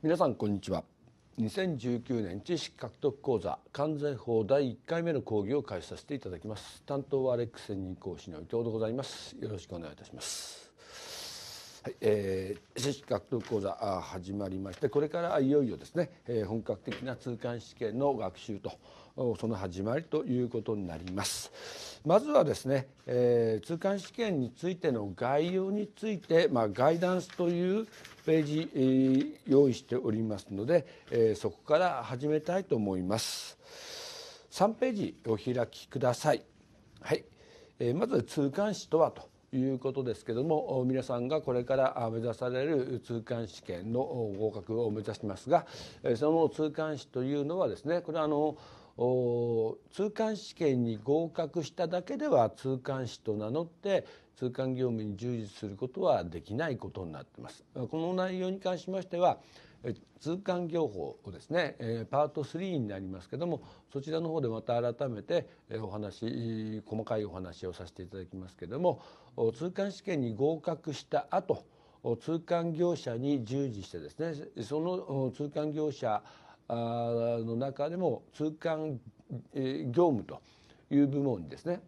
皆さんこんにちは2019年知識獲得講座関税法第1回目の講義を開始させていただきます担当はアレックス専任講師の伊藤でございますよろしくお願いいたしますはい、えー、知識獲得講座あ始まりましてこれからいよいよですね、えー、本格的な通関試験の学習とその始まりということになりますまずはですね、えー、通関試験についての概要について、まあ、ガイダンスというページ用意しておりますのでそこから始めたいと思います3ページお開きくださいはいまず通関士とはということですけども皆さんがこれから目指される通関試験の合格を目指しますがその通関士というのはですねこれはあの通関試験に合格しただけでは通関士と名乗って通関業務に従事することはできないことになっていますこの内容に関しましては通関業法をですねパート3になりますけどもそちらの方でまた改めてお話細かいお話をさせていただきますけども通関試験に合格した後通関業者に従事してですねその通関業者の中でも通関業務という部門にですね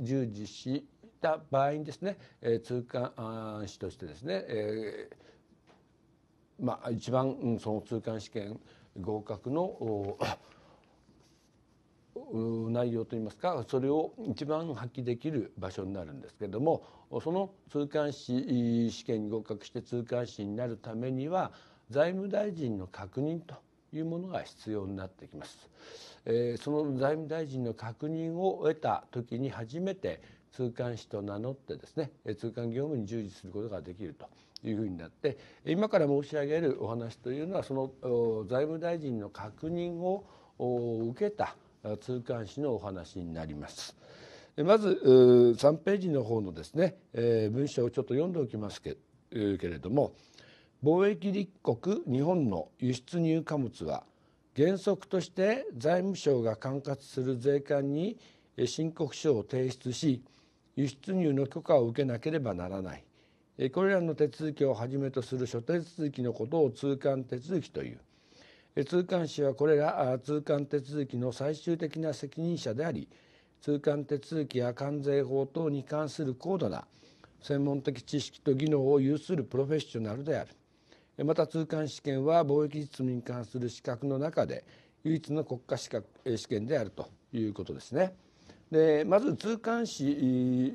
従事しった場合にですね、えー、通関士としてですね、えー、まあ、一番、うん、その通関試験合格の内容といいますかそれを一番発揮できる場所になるんですけれどもその通関士試験に合格して通関士になるためには財務大臣の確認というものが必要になってきます。えー、その財務大臣の確認を得た時に初めて通関士と名乗ってですね通関業務に従事することができるというふうになって今から申し上げるお話というのはその財務大臣の確認を受けた通関士のお話になります。まず3ページの方のですね文章をちょっと読んでおきますけれども貿易立国日本の輸出入貨物は原則として財務省が管轄する税関に申告書を提出し輸出入の許可を受けなければならないこれらの手続きをはじめとする諸手続きのことを通関手続きという通関士はこれら通関手続きの最終的な責任者であり通関手続きや関税法等に関する高度な専門的知識と技能を有するプロフェッショナルであるまた通関試験は貿易実務に関する資格の中で唯一の国家資格試験であるということですね。でまず通関士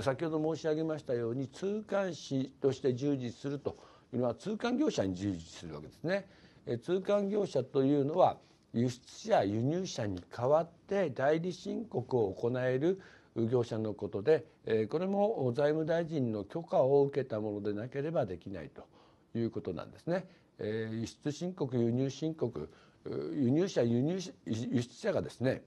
先ほど申し上げましたように通関士として従事するというのは通関業者に従事するわけですね。通関業者というのは輸出者輸入者に代わって代理申告を行える業者のことでこれも財務大臣の許可を受けたものでなければできないということなんですね。輸出申告輸入申告輸入者輸入輸出者がですね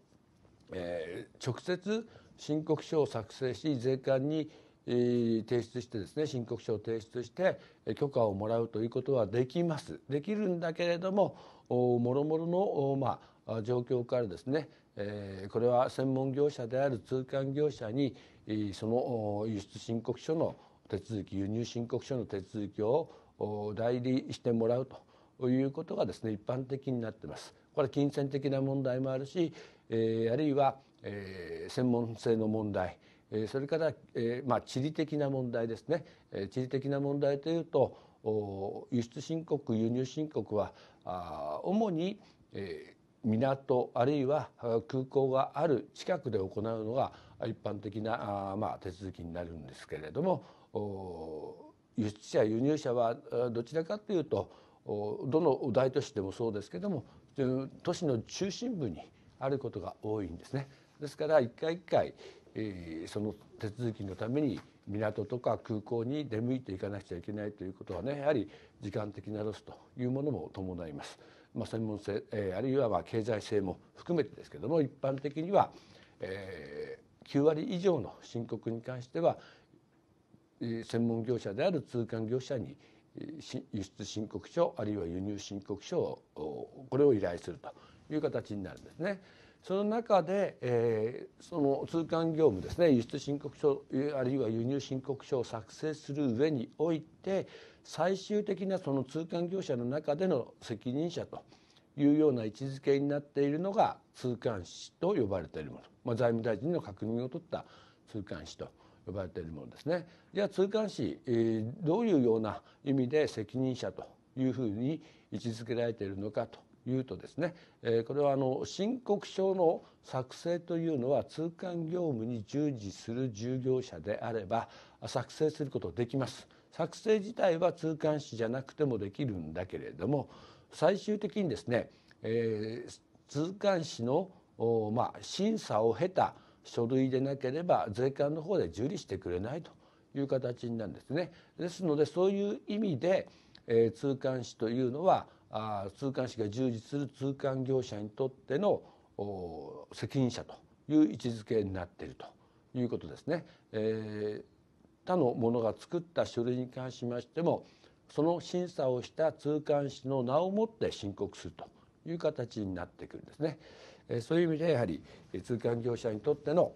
えー、直接申告書を作成し税関に提出してですね申告書を提出して許可をもらうということはできますできるんだけれどももろもろの、まあ、状況からですね、えー、これは専門業者である通関業者にその輸出申告書の手続き輸入申告書の手続きを代理してもらうということがですね一般的になってます。これ金銭的な問題もあるし、えー、あるいは、えー、専門性の問題それから、えーまあ、地理的な問題ですね地理的な問題というと輸出申告輸入申告は主に、えー、港あるいは空港がある近くで行うのが一般的なあ、まあ、手続きになるんですけれども輸出者輸入者はどちらかというとどの大都市でもそうですけども都市の中心部にあることが多いんですね。ですから一回一回、えー、その手続きのために港とか空港に出向いていかなくちゃいけないということはねやはり時間的なロスというものも伴います。まあ、専門性、えー、あるいはまあ経済性も含めてですけども一般的には、えー、9割以上の申告に関しては専門業者である通関業者に輸出申告書あるいは輸入申告書をこれを依頼するという形になるんですね。その中で、えー、その通関業務ですね輸出申告書あるいは輸入申告書を作成する上において最終的なその通関業者の中での責任者というような位置づけになっているのが通関士と呼ばれているもの、まあ、財務大臣の確認を取った通関士と呼ばれているものですね。じゃあ通関士、えー、どういうような意味で責任者というふうに位置づけられているのかというとですね、えこれはあの申告書の作成というのは通関業務に従事する従業者であれば作成することできます。作成自体は通関士じゃなくてもできるんだけれども最終的にですね、えー、通関士のまあ、審査を経た書類でなければ税関の方で受理してくれないという形なんですね。ですのでそういう意味で、えー、通関士というのはあ通関士が従事する通関業者にとっての責任者という位置づけになっているということですね。えー、他の者が作った書類に関しましてもその審査をした通関士の名をもって申告するという形になってくるんですね。えー、そういう意味でやはり通関業者にとっての、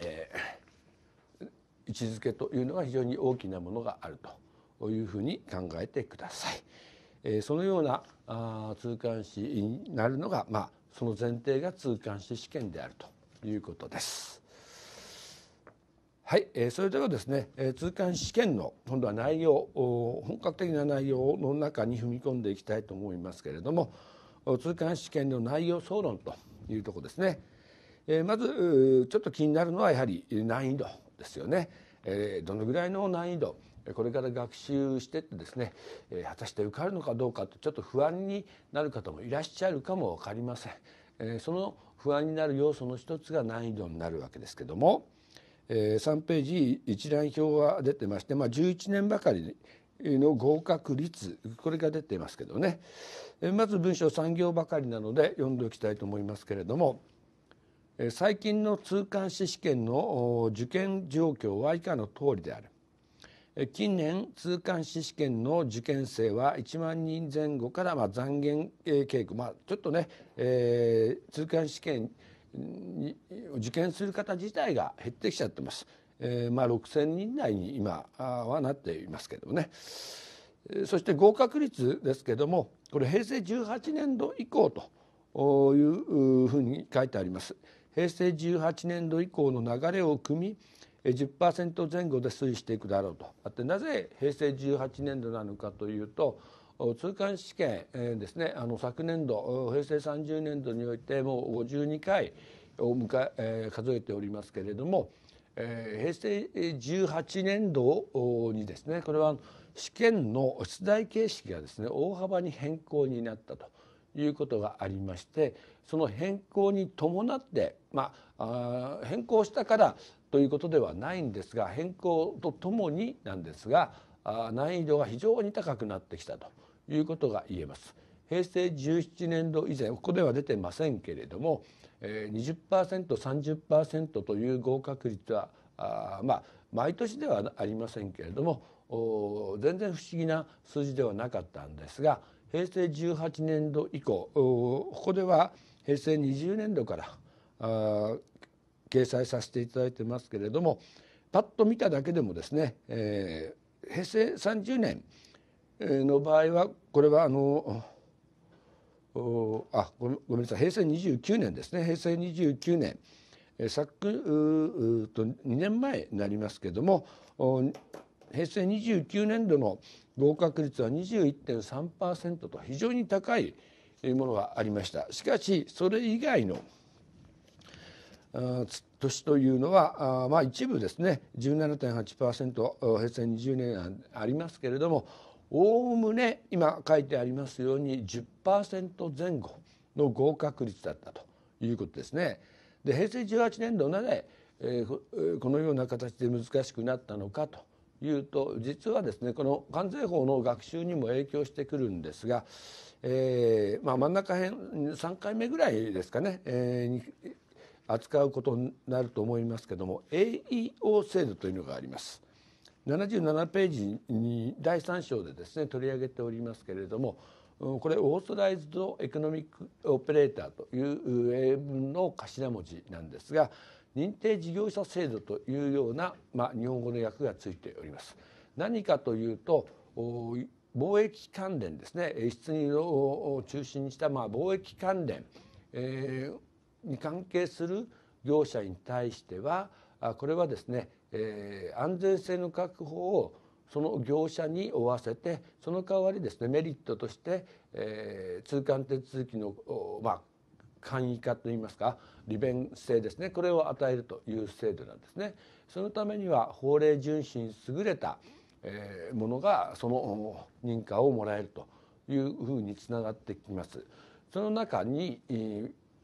えー、位置づけというのが非常に大きなものがあるというふうに考えてください。えそのようなあ通関士になるのが、まあ、その前提が通関士試験であるということです。はい、えー、それではですね、えー、通関試験の今度は内容本格的な内容の中に踏み込んでいきたいと思いますけれども通関試験の内容総論というとこですね、えー、まずちょっと気になるのはやはり難易度ですよね、えー、どのぐらいの難易度これから学習してってですね果たして受かるのかどうかてちょっと不安になる方もいらっしゃるかも分かりませんその不安になる要素の一つが難易度になるわけですけども3ページ一覧表が出てまして、まあ、11年ばかりの合格率これが出てますけどねまず文章3行ばかりなので読んでおきたいと思いますけれども最近の通関士試験の受験状況は以下の通りである近年通関士試験の受験生は1万人前後からまあ残減傾向、まあ、ちょっとね、えー、通関試験受験する方自体が減ってきちゃってます。えー、まあ6,000人台に今はなっていますけどもね。そして合格率ですけどもこれ平成18年度以降というふうに書いてあります。平成18年度以降の流れを組み10%前後で推移していくだろうとあってなぜ平成18年度なのかというと通関試験ですねあの昨年度平成30年度においてもう52回を迎え数えておりますけれども平成18年度にですねこれは試験の出題形式がですね大幅に変更になったということがありましてその変更に伴って、まあ、変更したからということではないんですが変更とともになんですが難易度が非常に高くなってきたということが言えます。平成17年度以前ここでは出てませんけれども 20%30% という合格率はあまあ毎年ではありませんけれども全然不思議な数字ではなかったんですが平成18年度以降ここでは平成20年度から掲載させていただいてますけれどもパッと見ただけでもですね、えー、平成30年の場合はこれはあのあごめごめんなさい平成29年ですね平成29年昨と2年前になりますけれども平成29年度の合格率は21.3%と非常に高いものがありました。しかしそれ以外の年というのはまあ一部ですね17.8%平成20年ありますけれどもおおむね今書いてありますように10%前後の合格率だったということですね。で平成18年度なぜ、えー、このような形で難しくなったのかというと実はですねこの関税法の学習にも影響してくるんですが、えーまあ、真ん中辺3回目ぐらいですかね、えー、扱うことになると思いますけども AEO 制度というのがあります。77ページに第3章でですね取り上げておりますけれどもこれオーストライズドエコノミックオペレーターという英文の頭文字なんですが認定事業者制度というような、まあ、日本語の訳がついております。何かというと貿易関連ですね輸出入を中心にした、まあ、貿易関連、えー、に関係する業者に対してはこれはですね、えー、安全性の確保をその業者に負わせてその代わりですねメリットとして、えー、通関手続きの、まあ、簡易化といいますか利便性ですねこれを与えるという制度なんですね。そのためには法令遵守に優れた、えー、ものがその認可をもらえるというふうにつながってきます。その中に、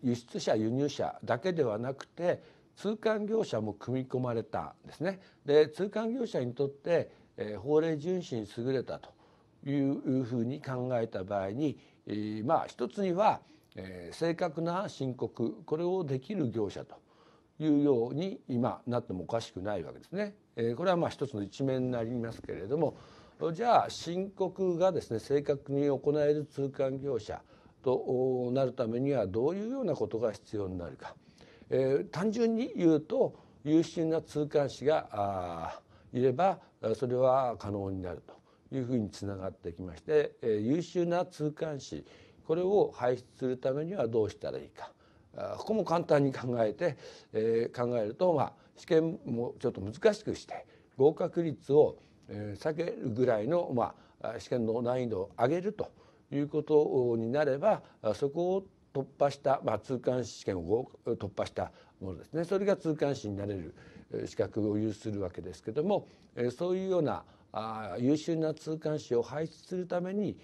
輸出者輸入者だけではなくて通関業者も組み込まれたんですね。で通関業者にとって、えー、法令遵守に優れたというふうに考えた場合に、えー、まあ一つには、えー、正確な申告これをできる業者というように今なってもおかしくないわけですね。えー、これはまあ一つの一面になりますけれどもじゃあ申告がですね正確に行える通関業者となるためにはどういうようなことが必要になるか、えー、単純に言うと優秀な通貫士がいればそれは可能になるというふうにつながってきまして、えー、優秀な通貫士これを輩出するためにはどうしたらいいかここも簡単に考えて、えー、考えると、まあ、試験もちょっと難しくして合格率を下げるぐらいの、まあ、試験の難易度を上げると。いうことになればそこを突破した、まあ、通関試験を突破したものですねそれが通関士になれる資格を有するわけですけどもそういうような優秀な通関士を輩出するために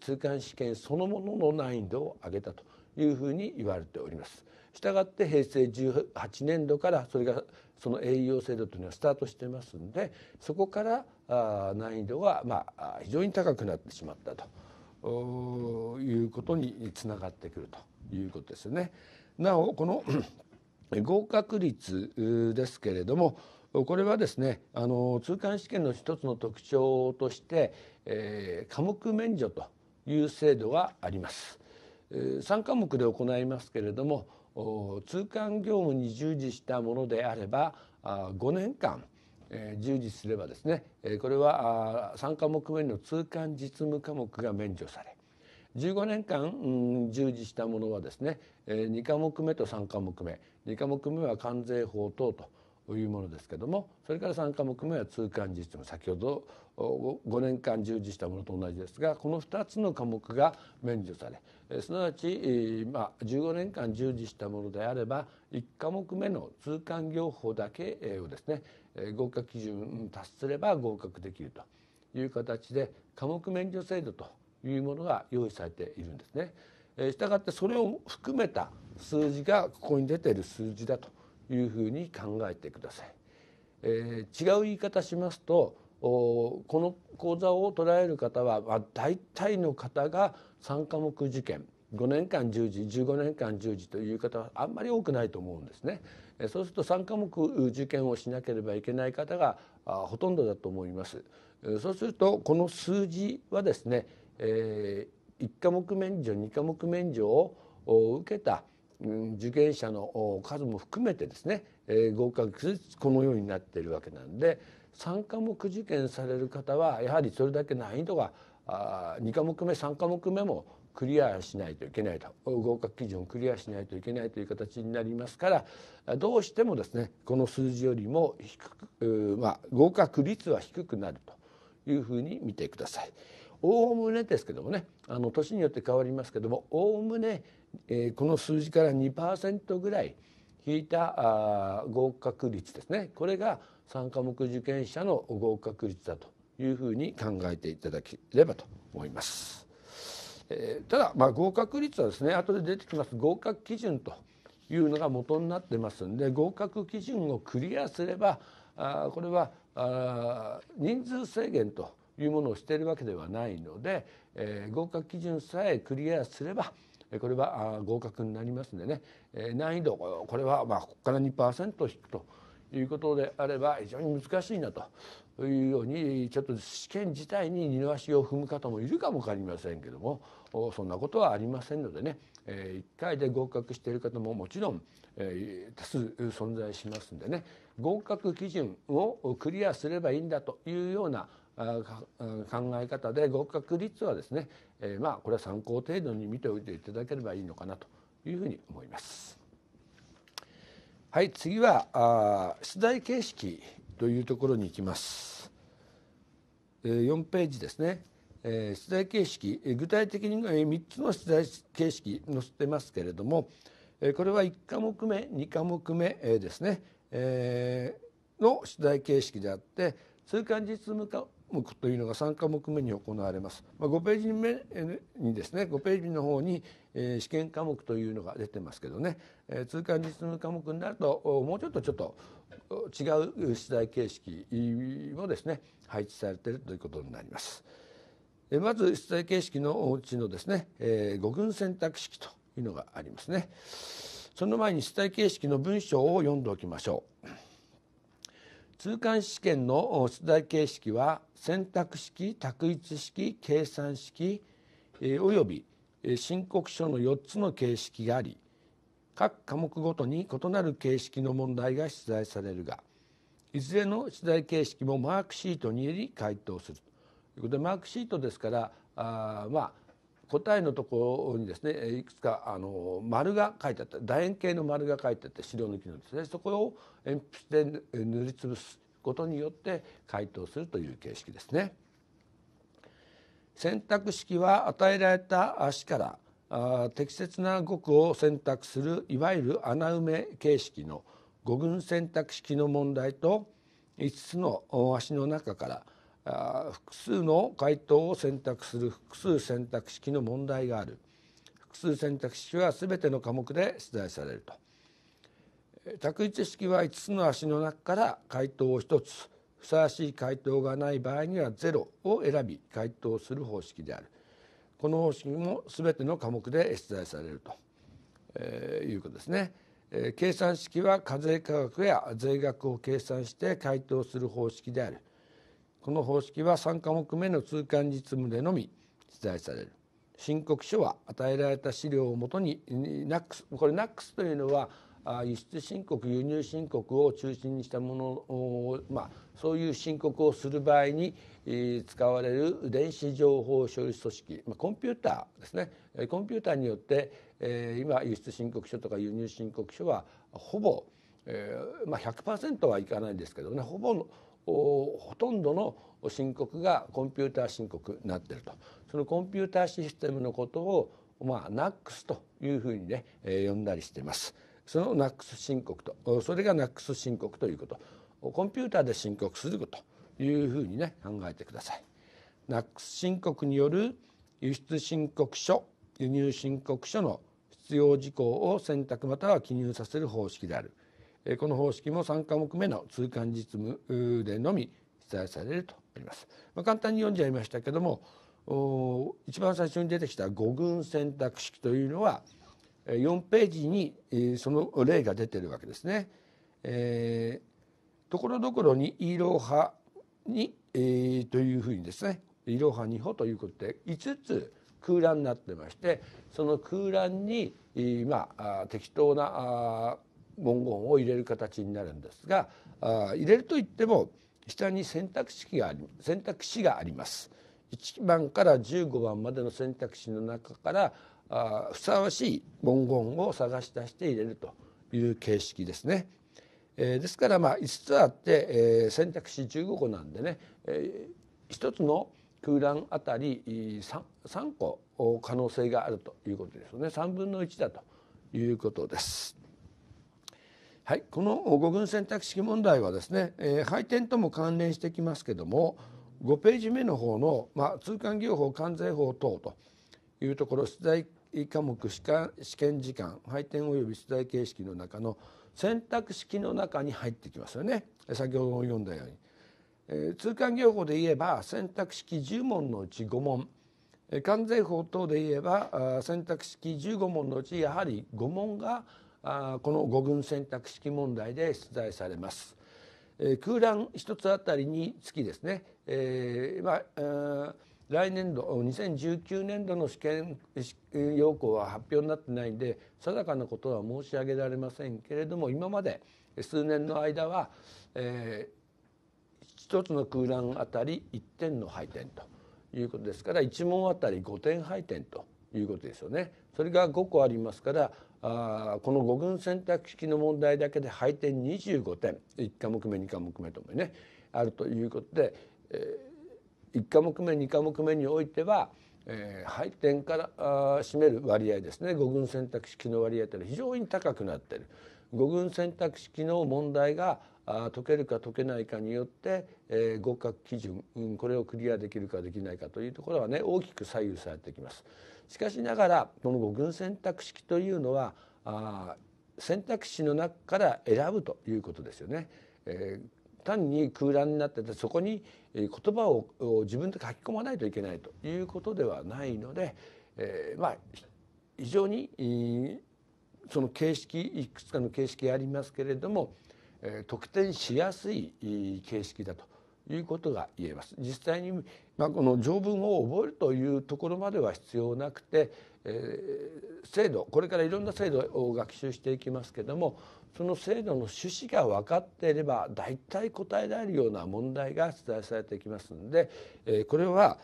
通関試験そのものの難易度を上げたというふうに言われております。したがって平成18年度からそれがその栄養制度というのはスタートしてますんでそこから難易度はまあ非常に高くなってしまったと。いうことにつながってくるということですよね。なおこの 合格率ですけれどもこれはですねあの通関試験の一つの特徴として、えー、科目免除という制度があります。え3科目で行いますけれども通関業務に従事したものであればあ5年間充実すればですね、これは3科目目の通貫実務科目が免除され15年間、従事したものはですね、2科目目と3科目目2科目目は関税法等というものですけどもそれから3科目目は通貫実務先ほど5年間従事したものと同じですがこの2つの科目が免除され、すなわち、15年間従事したものであれば1科目目の通貫業法だけをですね合格基準達すれば合格できるという形で科目免除制度というものが用意されているんですね。したがってそれを含めた数字がここに出ている数字だというふうに考えてください。えー、違う言い方しますとこの講座を捉える方は、まあ、大体の方が3科目受験5年間10時15年間10時という方はあんまり多くないと思うんですね。そうすると3科目受験をしなければいけない方がほとんどだと思います。そうするとこの数字はですね、えー、1科目免除2科目免除を受けた受験者の数も含めてですね、え合格ずこのようになっているわけなんで3科目受験される方はやはりそれだけ難易度が2科目目3科目目もクリアしないといけないと合格基準をクリアしないといけないという形になりますからどうしてもですねこの数字よりも低く、まあ、合格率は低くなるというふうに見てください。おおむねですけどもねあの年によって変わりますけどもおおむね、えー、この数字から2%ぐらい引いたあ合格率ですねこれが3科目受験者の合格率だというふうに考えていただければと思います。えー、ただまあ合格率はですね後で出てきます合格基準というのが元になってますんで合格基準をクリアすればあこれはあ人数制限というものをしているわけではないので、えー、合格基準さえクリアすればこれは合格になりますんでね、えー、難易度これはまあここから2%引くということであれば非常に難しいなというようにちょっと試験自体に二の足を踏む方もいるかも分かりませんけども。そんなことはありませんのでね1回で合格している方ももちろん多数存在しますんでね合格基準をクリアすればいいんだというような考え方で合格率はですねまあこれは参考程度に見ておいていただければいいのかなというふうに思います。はい次は出題形式というところに行きます。4ページですね出題形式具体的に3つの出題形式載せてますけれどもこれは1科目目2科目目ですねの出題形式であって通貫実務科目というのが3科目目に行われます。5ページ目にですね5ページの方に試験科目というのが出てますけどね通貫実務科目になるともうちょっとちょっと違う出題形式もですね配置されているということになります。まず出題形式のうちのですね、えー、5群選択式というのがありますねその前に出題形式の文章を読んでおきましょう通関試験の出題形式は選択式択一式計算式、えー、および申告書の4つの形式があり各科目ごとに異なる形式の問題が出題されるがいずれの出題形式もマークシートにより回答するでマークシートですからあまあ答えのところにですねいくつかあの丸が書いてあった楕円形の丸が書いてあって料抜きのですねそこを鉛筆で塗りつぶすことによって回答するという形式ですね。選択式は与えられた足から適切な語句を選択するいわゆる穴埋め形式の語群選択式の問題と5つの足の中から複数の回答を選択する複数選択式の問題がある複数選択式は全ての科目で出題されると択一式は5つの足の中から回答を1つふさわしい回答がない場合には0を選び回答する方式であるこの方式も全ての科目で出題されると、えいうことですね、え計算式は課税科学や税額を計算して回答する方式であるこの方式は3科目目の通貫実務でのみ出題される申告書は与えられた資料をもとに NACS これ NACS というのは輸出申告輸入申告を中心にしたものを、まあ、そういう申告をする場合に使われる電子情報処理組織、まあ、コンピューターですねコンピューターによって今輸出申告書とか輸入申告書はほぼえーまあ100%はいかないんですけどねほぼほとんどの申告がコンピューター申告になってるとそのコンピューターシステムのことをまあ NACS というふうにね、えー、呼んだりしていますその NACS 申告とそれが NACS 申告ということコンピューターで申告するこというふうにね考えてください NACS 申告による輸出申告書輸入申告書の必要事項を選択または記入させる方式であるこの方式も3科目目の通貫実務でのみ記載されるとあります。まあ、簡単に読んじゃいましたけども一番最初に出てきた五軍選択式というのは4ページにその例が出てるわけですね。えー、ところどころにイロハに、えー、というふうにですねイロハニホということで5つ空欄になってましてその空欄に、まあ、適当な文言を入れる形になるんですがあ入れるといっても下に選択式があり選択肢があります。1番から15番までの選択肢の中からあふさわしい文言を探し出して入れるという形式ですね。えー、ですからまあ5つあって、えー、選択肢15個なんでね、えー、1つの空欄あたり 3, 3個可能性があるということですよね3分の1だということです。はい、この五軍選択式問題はですね、えー、配点とも関連してきますけども5ページ目の方の、まあ、通関業法関税法等というところ出題科目試験時間配点及び出題形式の中の選択式の中に入ってきますよね先ほども読んだように、えー、通関業法で言えば選択式10問のうち5問関税法等で言えば選択式15問のうちやはり5問がこの五軍選択式問題で出題されます。空欄一つあたりにつきですね、えーまあ、えー、来年度2019年度の試験要項は発表になってないんで定かなことは申し上げられませんけれども今まで数年の間は、えー、1つの空欄あたり1点の配点ということですから1問あたり5点配点ということですよね。それが5個ありますからあこの5軍選択式の問題だけで配点25点1科目目2科目目ともねあるということで、えー、1科目目2科目目においては、えー、配点からあ占める割合ですね5軍選択式の割合というのは非常に高くなっている。5軍選択式の問題が解けるか解けないかによってえー、合格基準、うん、これをクリアできるかできないかというところはね大きく左右されてきます。しかしながらこの五軍選択式というのはあ選択肢の中から選ぶということですよね。えー、単に空欄になっててそこに言葉を自分で書き込まないといけないということではないので、えー、まあ非常に、えー、その形式いくつかの形式ありますけれども、えー、得点しやすい形式だということが言えます実際に、まあ、この条文を覚えるというところまでは必要なくて、えー、制度これからいろんな制度を学習していきますけどもその制度の趣旨が分かっていれば大体答えられるような問題が出題されてきますので、えー、これは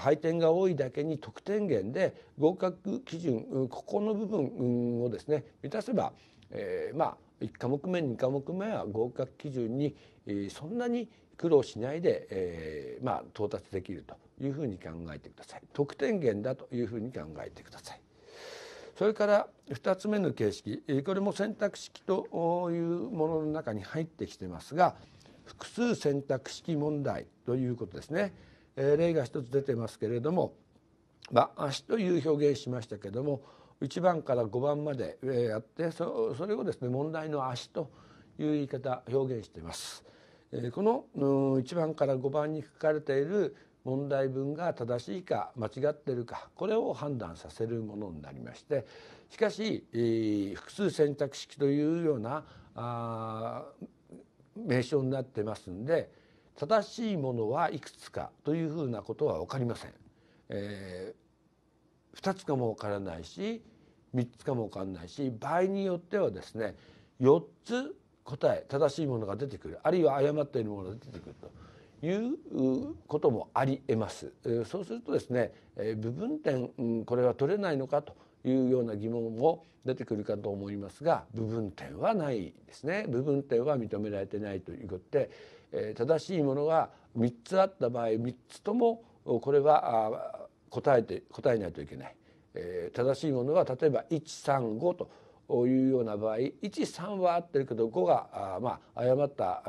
配点が多いだけに得点源で合格基準ここの部分をですね満たせば、えー、まあ1科目目2科目目は合格基準にそんなに苦労しないで、えー、まあ、到達できるというふうに考えてください得点源だというふうに考えてくださいそれから2つ目の形式これも選択式というものの中に入ってきてますが複数選択式問題ということですね、えー、例が1つ出てますけれどもまあ足という表現しましたけども1番から5番までやってそれをですね問題の足という言い方表現しています。この1番から5番に書かれている問題文が正しいか間違っているかこれを判断させるものになりましてしかし複数選択式というような名称になってますんで正しいものはいくつかというふうなことは分かりません。えー、2つかも分からないし3つかも分からないし場合によってはですね4つ答え正しいものが出てくるあるいは誤っているものが出てくるということもありえます。そうするとですね部分点これは取れないのかというような疑問も出てくるかと思いますが部分点はないですね部分点は認められてないということで、正しいものが3つあった場合3つともこれは答えて答えないといけない、正しいものは例えば135というような場合13は合ってるけど5があ、まあ、誤った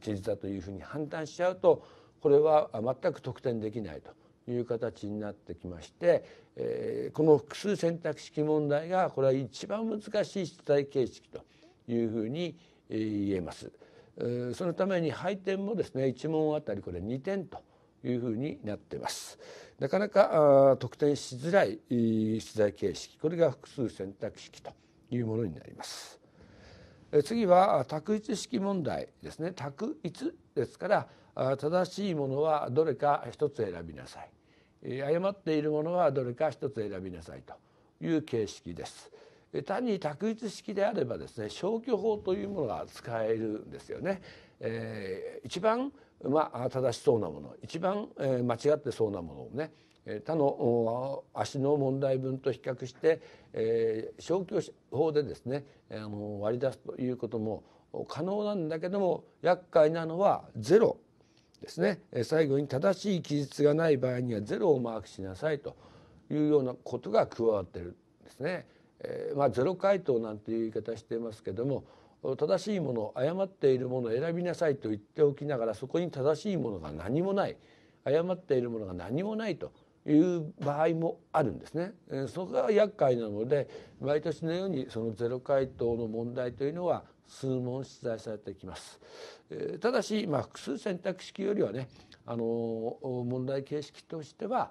事実だというふうに判断しちゃうとこれは全く得点できないという形になってきまして、えー、この複数選択式問題がこれは一番難しい出題形式というふうに言えます。そのために配点もですね1問あたりこれ2点というふうになってます。なかなか得点しづらい出題形式これが複数選択式というものになります。次は択一式問題ですね択一ですから正しいものはどれか一つ選びなさい誤っているものはどれか一つ選びなさいという形式です単に択一式であればですね消去法というものが使えるんですよね、えー、一番まあ正しそうなもの一番間違ってそうなものをね他の足の問題分と比較して、え消去法でですね、あの割り出すということも可能なんだけども厄介なのはゼロですね最後に正しい記述がない場合にはゼロをマークしなさいというようなことが加わってるんですね。えまあ、ゼロ回答なんていう言い方してますけども正しいもの誤っているものを選びなさいと言っておきながらそこに正しいものが何もない誤っているものが何もないという場合もあるんですね。そこが厄介なので毎年のようにそのゼロ回答の問題というのは数問出題されてきます。ただし、まあ、複数選択式よりはねあの問題形式としては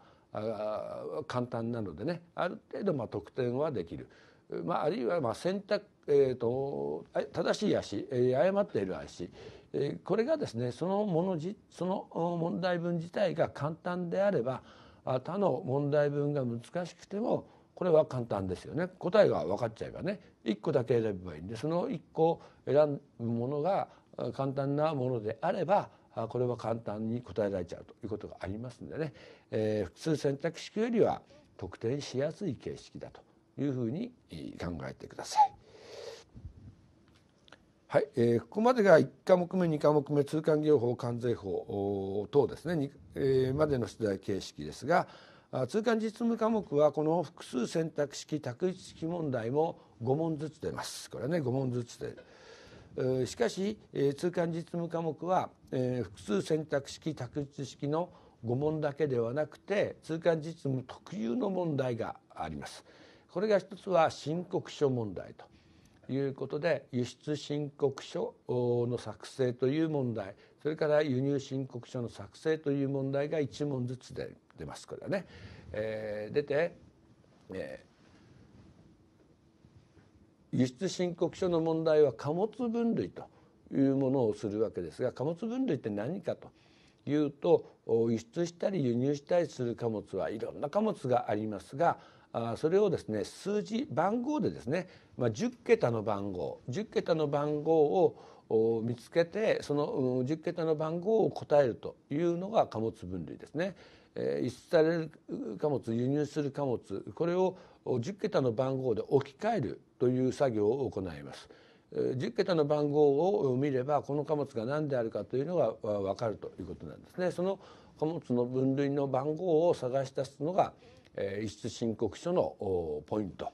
簡単なのでねある程度まあ得点はできる。まあ、あるいはまあ選択、えーと、正しい足、え誤っている足、えこれがですねそのものじその問題文自体が簡単であれば他の問題文が難しくてもこれは簡単ですよね答えが分かっちゃえばね1個だけ選べばいいんでその1個選ぶものが簡単なものであればこれは簡単に答えられちゃうということがありますんでね、えー、複数選択式よりは得点しやすい形式だというふうに考えてください。はい、えー、ここまでが1科目目2科目目通関業法関税法等ですね、えー、までの出題形式ですが通関実務科目はこの複数選択式択一式問題も5問ずつ出ますこれはね5問ずつで、えー、しかし、えー、通関実務科目は、えー、複数選択式択一式の5問だけではなくて通関実務特有の問題がありますこれが一つは申告書問題ということで輸出申告書の作成という問題それから輸入申告書の作成という問題が1問ずつで出ますこれはね。えー、出て、えー、輸出申告書の問題は貨物分類というものをするわけですが貨物分類って何かと。いうと輸出したり輸入したりする貨物はいろんな貨物がありますがそれをですね数字番号でですねまあ、10桁の番号10桁の番号を見つけてその10桁の番号を答えるというのが貨物分類ですね。輸出される貨物輸入する貨物これを10桁の番号で置き換えるという作業を行います。10桁の番号を見ればこの貨物が何であるかというのが分かるということなんですね。その貨物の分類の番号を探し出すのが輸出申告書のポイント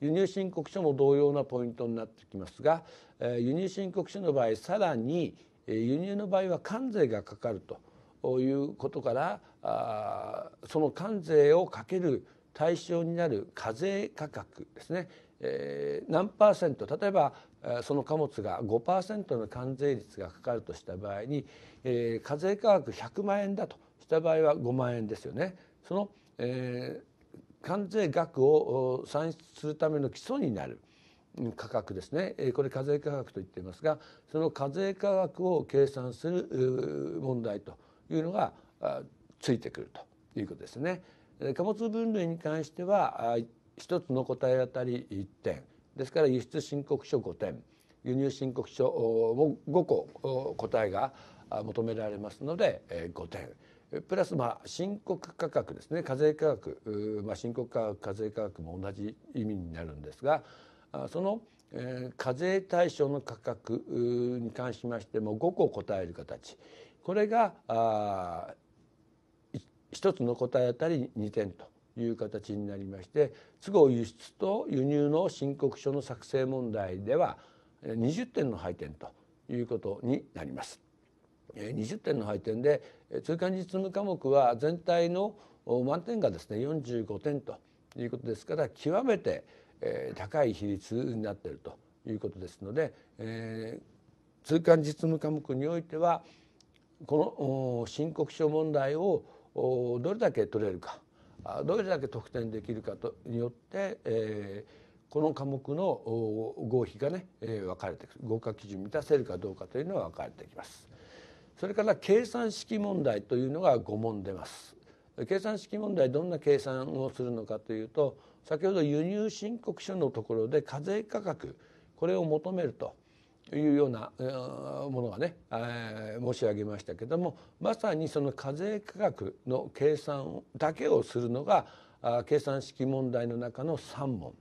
輸入申告書も同様なポイントになってきますが、輸入申告書の場合さらに、輸入の場合は関税がかかるということからその関税をかける対象になる課税価格ですね、何パーセント例えばその貨物が5%の関税率がかかるとした場合に、課税価格100万円だとした場合は5万円ですよね。その、えー関税額を算出するための基礎になる価格ですねこれ課税価格と言っていますがその課税価格を計算する問題というのがついてくるということですね。貨物分類に関しては1つの答え当たり1点ですから輸出申告書5点輸入申告書も5個答えが求められますので5点。プラスまあ申告価格ですね課税価格、まあ、申告価格課税価格も同じ意味になるんですがその、え課税対象の価格に関しましても5個答える形これがあ1つの答えあたり2点という形になりまして都合輸出と輸入の申告書の作成問題では20点の配点ということになります。20点の配点で通貫実務科目は全体の満点がですね45点ということですから極めて高い比率になっているということですので、えー、通貫実務科目においてはこの申告書問題をどれだけ取れるかどれだけ得点できるかとによって、えー、この科目の合否がね分かれてくる合格基準を満たせるかどうかというのは分かれてきます。それから計算式問題というのが5問出ます。計算式問題どんな計算をするのかというと先ほど輸入申告書のところで課税価格これを求めるというようなものがね、え申し上げましたけどもまさにその課税価格の計算だけをするのが計算式問題の中の3問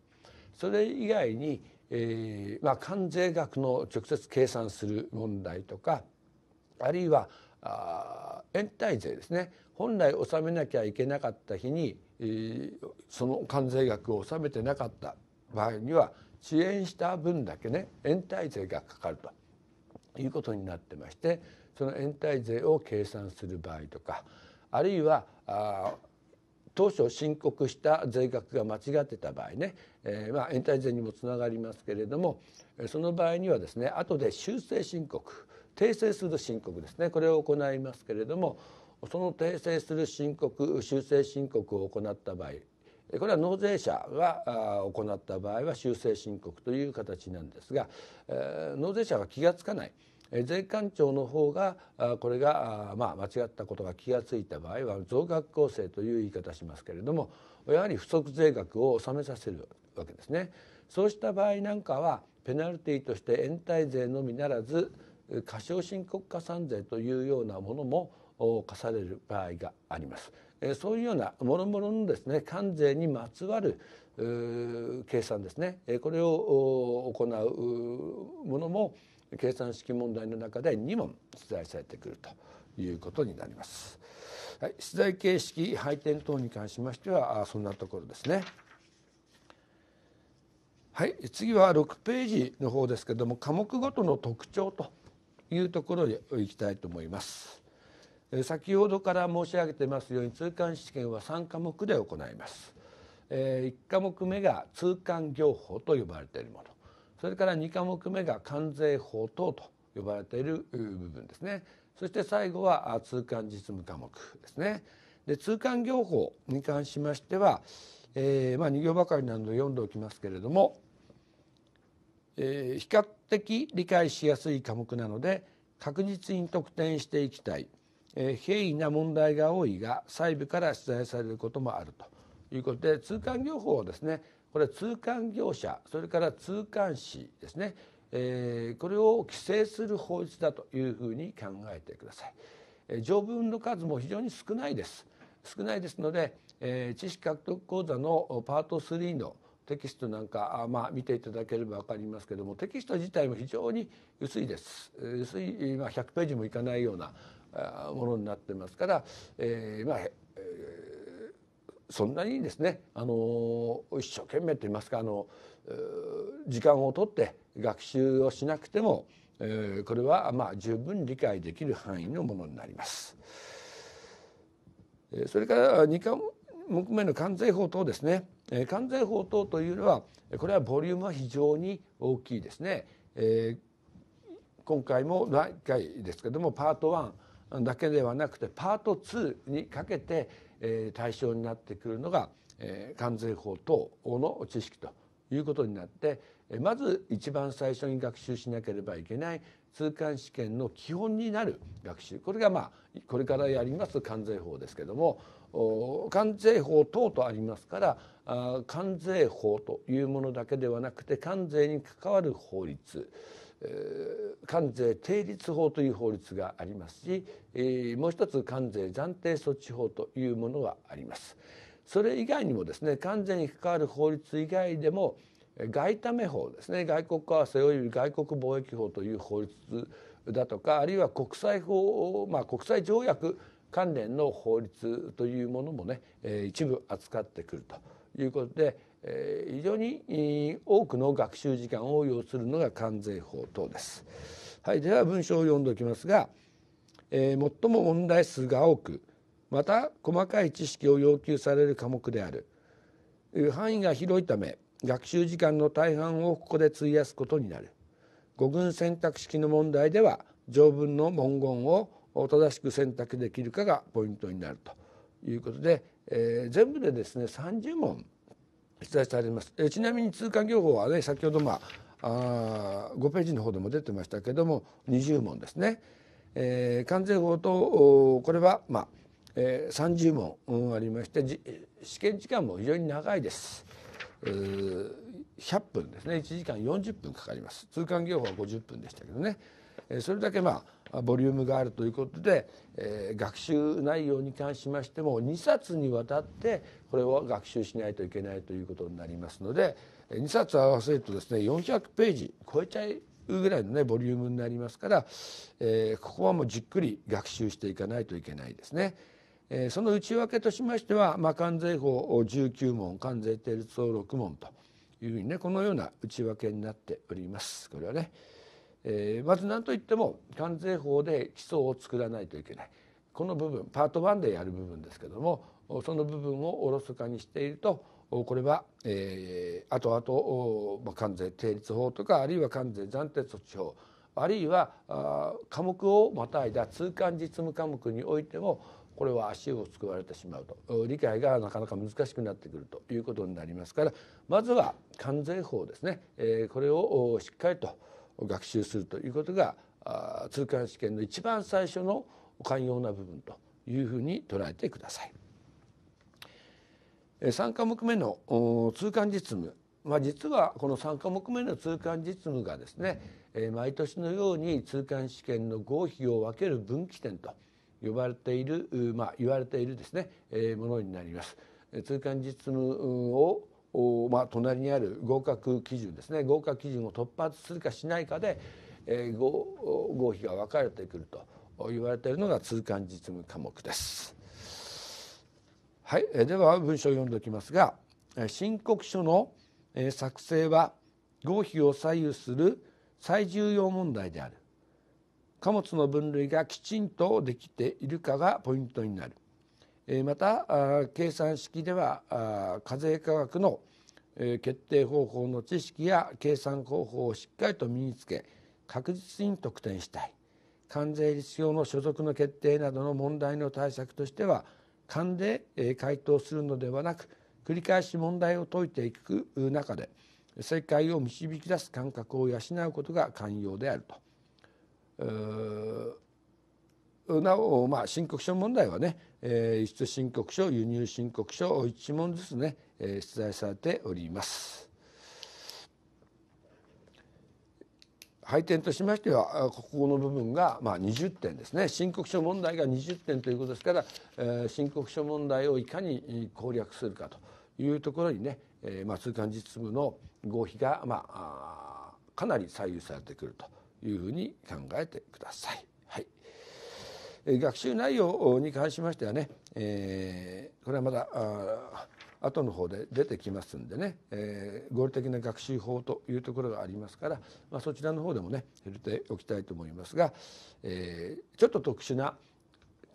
それ以外に、えーまあ、関税額の直接計算する問題とかあるいは延滞税ですね本来納めなきゃいけなかった日に、えー、その関税額を納めてなかった場合には遅延した分だけね延滞税がかかるということになってましてその延滞税を計算する場合とかあるいはあ当初申告した税額が間違ってた場合ね、えー、まあ延滞税にもつながりますけれどもその場合にはですね後で修正申告訂正する申告ですねこれを行いますけれどもその訂正する申告修正申告を行った場合これは納税者が行った場合は修正申告という形なんですが納税者は気が付かない税関庁の方がこれが、ま間違ったことが気が付いた場合は増額構成という言い方しますけれどもやはり不足税額を納めさせるわけですね。そうした場合なんかはペナルティとして延滞税のみならず過少申告加算税というようなものも課される場合があります。そういうようなもろもろのですね関税にまつわる計算ですねこれを行うものも計算式問題の中で2問出題されてくるということになります。はい、出題形式配点等に関しましてはそんなところですね。はい、次は6ページの方ですけれども科目ごとの特徴というところでいきたいと思います。先ほどから申し上げてますように通関試験は3科目で行います。1科目目が通関業法と呼ばれているものそれから2科目目が関税法等と呼ばれている部分ですねそして最後は通関実務科目ですね。で通関業法に関しましては、えー、まあ2行ばかりなので読んでおきますけれどもえー、比較的理解しやすい科目なので確実に得点していきたい、えー、平易な問題が多いが細部から出題されることもあるということで通関業法をですねこれ通関業者それから通関士ですね、えー、これを規制する法律だというふうに考えてください、えー、条文の数も非常に少ないです少ないですので、えー、知識獲得講座のパート3の「テキストなんかあまあ、見ていただければ分かりますけどもテキスト自体も非常に薄いです薄い、まあ、100ページもいかないようなものになってますから、えー、まあ、えー、そんなにですねあの一生懸命と言いますかあの時間をとって学習をしなくても、えー、これはまあ十分理解できる範囲のものになります。それから2か木目の関税法等ですね、え関税法等というのはこれはボリュームは非常に大きいですね、えー、今回も何回ですけどもパート1だけではなくてパート2にかけて、え対象になってくるのが、え関税法等の知識ということになってまず一番最初に学習しなければいけない通関試験の基本になる学習これがまあこれからやります関税法ですけども関税法等とありますから関税法というものだけではなくて関税に関わる法律関税定律法という法律がありますしもう一つ関税暫定措置法というものがあります。それ以外にもですね関税に関わる法律以外でも外為法ですね外国為替および外国貿易法という法律だとかあるいは国際法まあ国際条約関連の法律というものもね一部扱ってくるということで非常に多くの学習時間を要するのが関税法等です。はい、では文章を読んでおきますが、えー、最も問題数が多くまた細かい知識を要求される科目である範囲が広いため学習時間の大半をここで費やすことになる。語群選択式の問題では条文の文言を正しく選択できるかがポイントになるということで、えー、全部でですね30問出題されます、えー、ちなみに通関業法はね先ほどまああ5ページの方でも出てましたけども20問ですね。えー、関税法とおこれは、まあえー、30問、うん、ありましてじ試験時間も非常に長いです。100分ですね1時間40分かかります通関業法は50分でしたけどね、えー、それだけまあボリュームがあるということで、えー、学習内容に関しましても2冊にわたってこれを学習しないといけないということになりますので2冊合わせるとですね400ページ超えちゃうぐらいのねボリュームになりますから、えー、ここはもうじっくり学習していかないといけないですね。えー、その内訳としましては、まあ、関税法19問関税定律法6問というふうにねこのような内訳になっております。これはねえー、まず何といっても関税法で基礎を作らないといけないこの部分パート1でやる部分ですけどもその部分をおろそかにしているとこれは、えー、後々関税定律法とかあるいは関税暫定措置法あるいは科目をまたいだ通関実務科目においてもこれは足をすくわれてしまうと理解がなかなか難しくなってくるということになりますからまずは関税法ですね、えー、これをしっかりと学習するということが通貫試験の一番最初の寛容な部分というふうに捉えてください。3科目目の通貫実務、まあ、実はこの3科目目の通貫実務がですね毎年のように通貫試験の合否を分ける分岐点と呼ばれている、まあ、言われているですねものになります。通貫実務をまあ、隣にある合格基準ですね合格基準を突破するかしないかで、えー、合合否が分かれてくると言われているのが通貫実務科目です。はい、では文章を読んでおきますが申告書の作成は合否を左右する最重要問題である貨物の分類がきちんとできているかがポイントになるまた計算式では課税科学の決定方法の知識や計算方法をしっかりと身につけ確実に得点したい関税率表の所得の決定などの問題の対策としては勘で回答するのではなく繰り返し問題を解いていく中で正解を導き出す感覚を養うことが肝要であると。なお、まあ、申告書問題はねえー、輸出申告書輸入申告書を1問ずつね、えー、出題されております。配点としましてはここの部分がまあ20点ですね申告書問題が20点ということですから、えー、申告書問題をいかに攻略するかというところにね、えー、まあ通関実務の合否がまあ、あかなり左右されてくるというふうに考えてください。学習内容に関しましてはね、えー、これはまだ後の方で出てきますんでね、えー、合理的な学習法というところがありますから、まあ、そちらの方でもね触れておきたいと思いますが、えー、ちょっと特殊な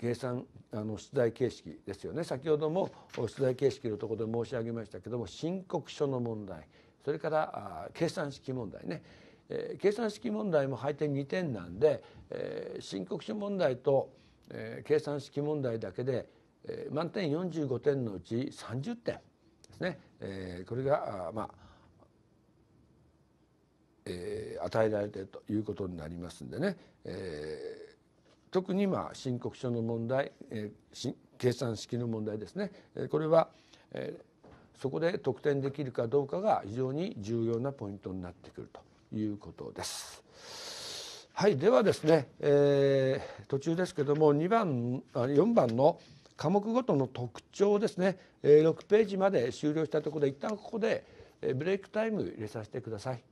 計算あの出題形式ですよね先ほども出題形式のところで申し上げましたけども申告書の問題それから計算式問題ね、えー、計算式問題も配点2点なんで、えー、申告書問題とえー、計算式問題だけで、えー、満点45点のうち30点ですね、えー、これがあまあえー、与えられているということになりますんでね、えー、特にまあ申告書の問題、えー、計算式の問題ですね、えこれは、えー、そこで得点できるかどうかが非常に重要なポイントになってくるということです。はいではですね、えー、途中ですけども2番あ4番の科目ごとの特徴ですね、えー、6ページまで終了したところで一旦ここでえブレイクタイム入れさせてください。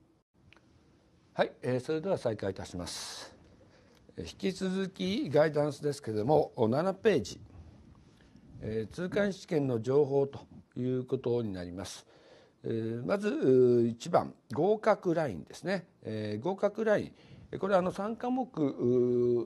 はい、えー、それでは再開いたします。引き続きガイダンスですけれども7ページ、えー、通関試験の情報ということになります。えー、まず1番合格ラインですね、えー、合格ラインこれはあの3科目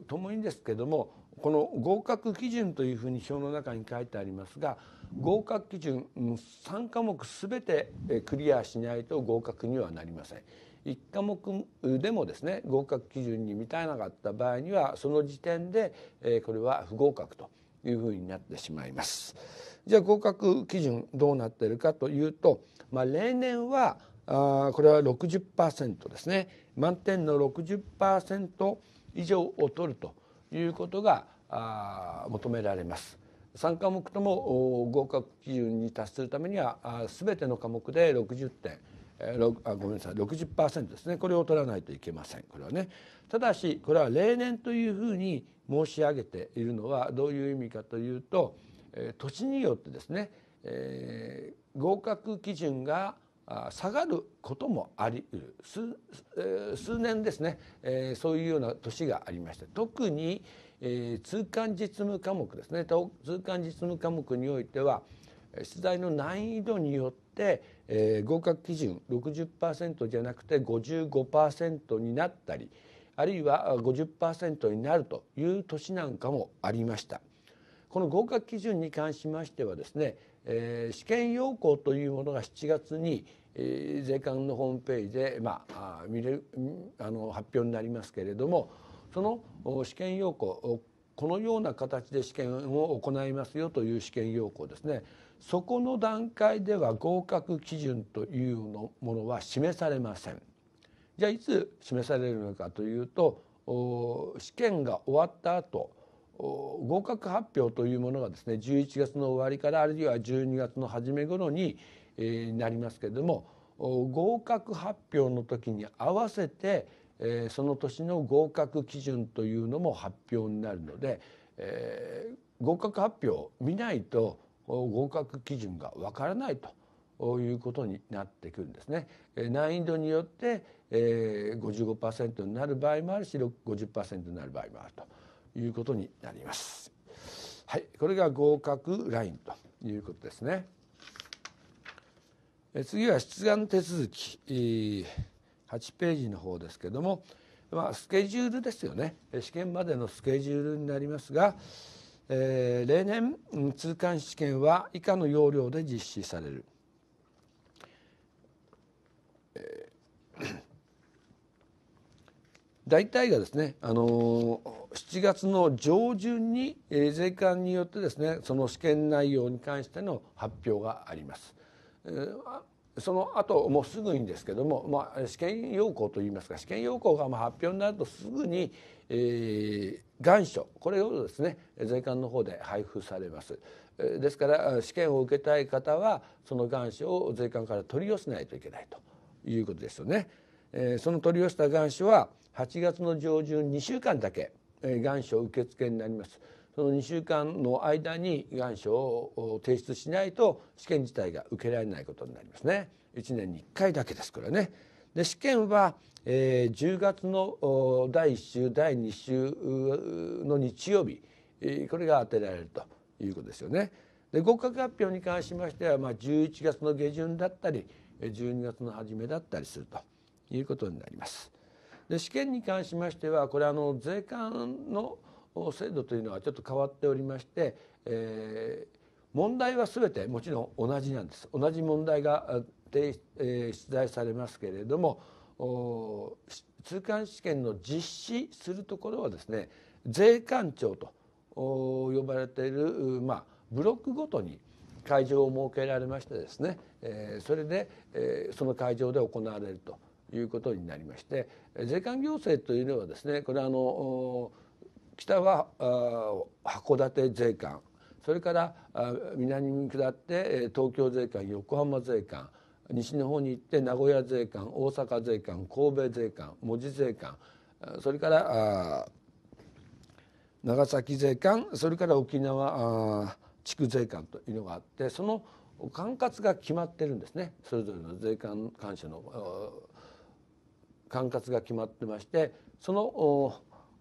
ともにですけどもこの合格基準というふうに表の中に書いてありますが合格基準3科目全てクリアしないと合格にはなりません。1科目でもですね合格基準に満たなかった場合にはその時点でこれは不合格というふうになってしまいます。じゃあ合格基準どうなってるかというと、まあ、例年はあこれは60%ですね満点の60%以上を取るということが求められます。3科目とも合格基準に達するためには全ての科目で60点あごめんなさい60%ですねこれを取らないといけませんこれはねただしこれは例年というふうに申し上げているのはどういう意味かというと、えー、年によってですね、えー、合格基準が下がることもあり得る数えー、数年ですね、えー、そういうような年がありまして特に、えー、通関実務科目ですね通関実務科目においては出題の難易度によって、えー、合格基準60%じゃなくて55%になったりあるいは50%になるという年なんかもありました。この合格基準に関しましてはですねえー、試験要項というものが7月に、えー、税関のホームページで、まあ、あ見れるあの発表になりますけれどもその試験要項このような形で試験を行いますよという試験要項ですねそこの段階では合格基準というのものは示されません。じゃあいつ示されるのかというと試験が終わった後合格発表というものがですね11月の終わりからあるいは12月の初め頃になりますけれども合格発表の時に合わせてその年の合格基準というのも発表になるので合格発表を見ないと合格基準がわからないと。いうことになってくるんですね難易度によって55%になる場合もあるし50%になる場合もあると。いうことになります。はい、これが合格ラインということですね。え次は出願手続き8ページの方ですけども、まあ、スケジュールですよね試験までのスケジュールになりますが、えー、例年通関試験は以下の要領で実施される大体がですね、あの7月の上旬に、え税関によってですねその試験内容に関しての発表があります。えーその後もうすぐにですけども、まあ、試験要項といいますか試験要項がまあ発表になるとすぐに、えー、願書これをですね税関の方で配布されます。ですから試験を受けたい方はその願書を税関から取り寄せないといけないということですよね。その取り寄せた願書は8月の上旬2週間だけ願書受付になります。その2週間の間に願書を提出しないと試験自体が受けられないことになりますね。1年に1回だけですこれね。で試験は、えー、10月の第1週第2週の日曜日、これが当てられるということですよね。で合格発表に関しましては、まあ、11月の下旬だったり12月の初めだったりするということになります。で試験に関しましてはこれあの税関の制度というのはちょっと変わっておりまして、えー、問題は全てもちろん同じなんです同じ問題が提、えー、出題されますけれども通関試験の実施するところはですね税関庁と呼ばれている、まあ、ブロックごとに会場を設けられましてですね、えー、それで、えー、その会場で行われるということになりまして税関行政というのはですねこれあの北は函館税関それから南に下って東京税関横浜税関西の方に行って名古屋税関大阪税関神戸税関門司税関それから長崎税関それから沖縄地区税関というのがあってその管轄が決まってるんですねそれぞれの税関関所の管轄が決まってましてそ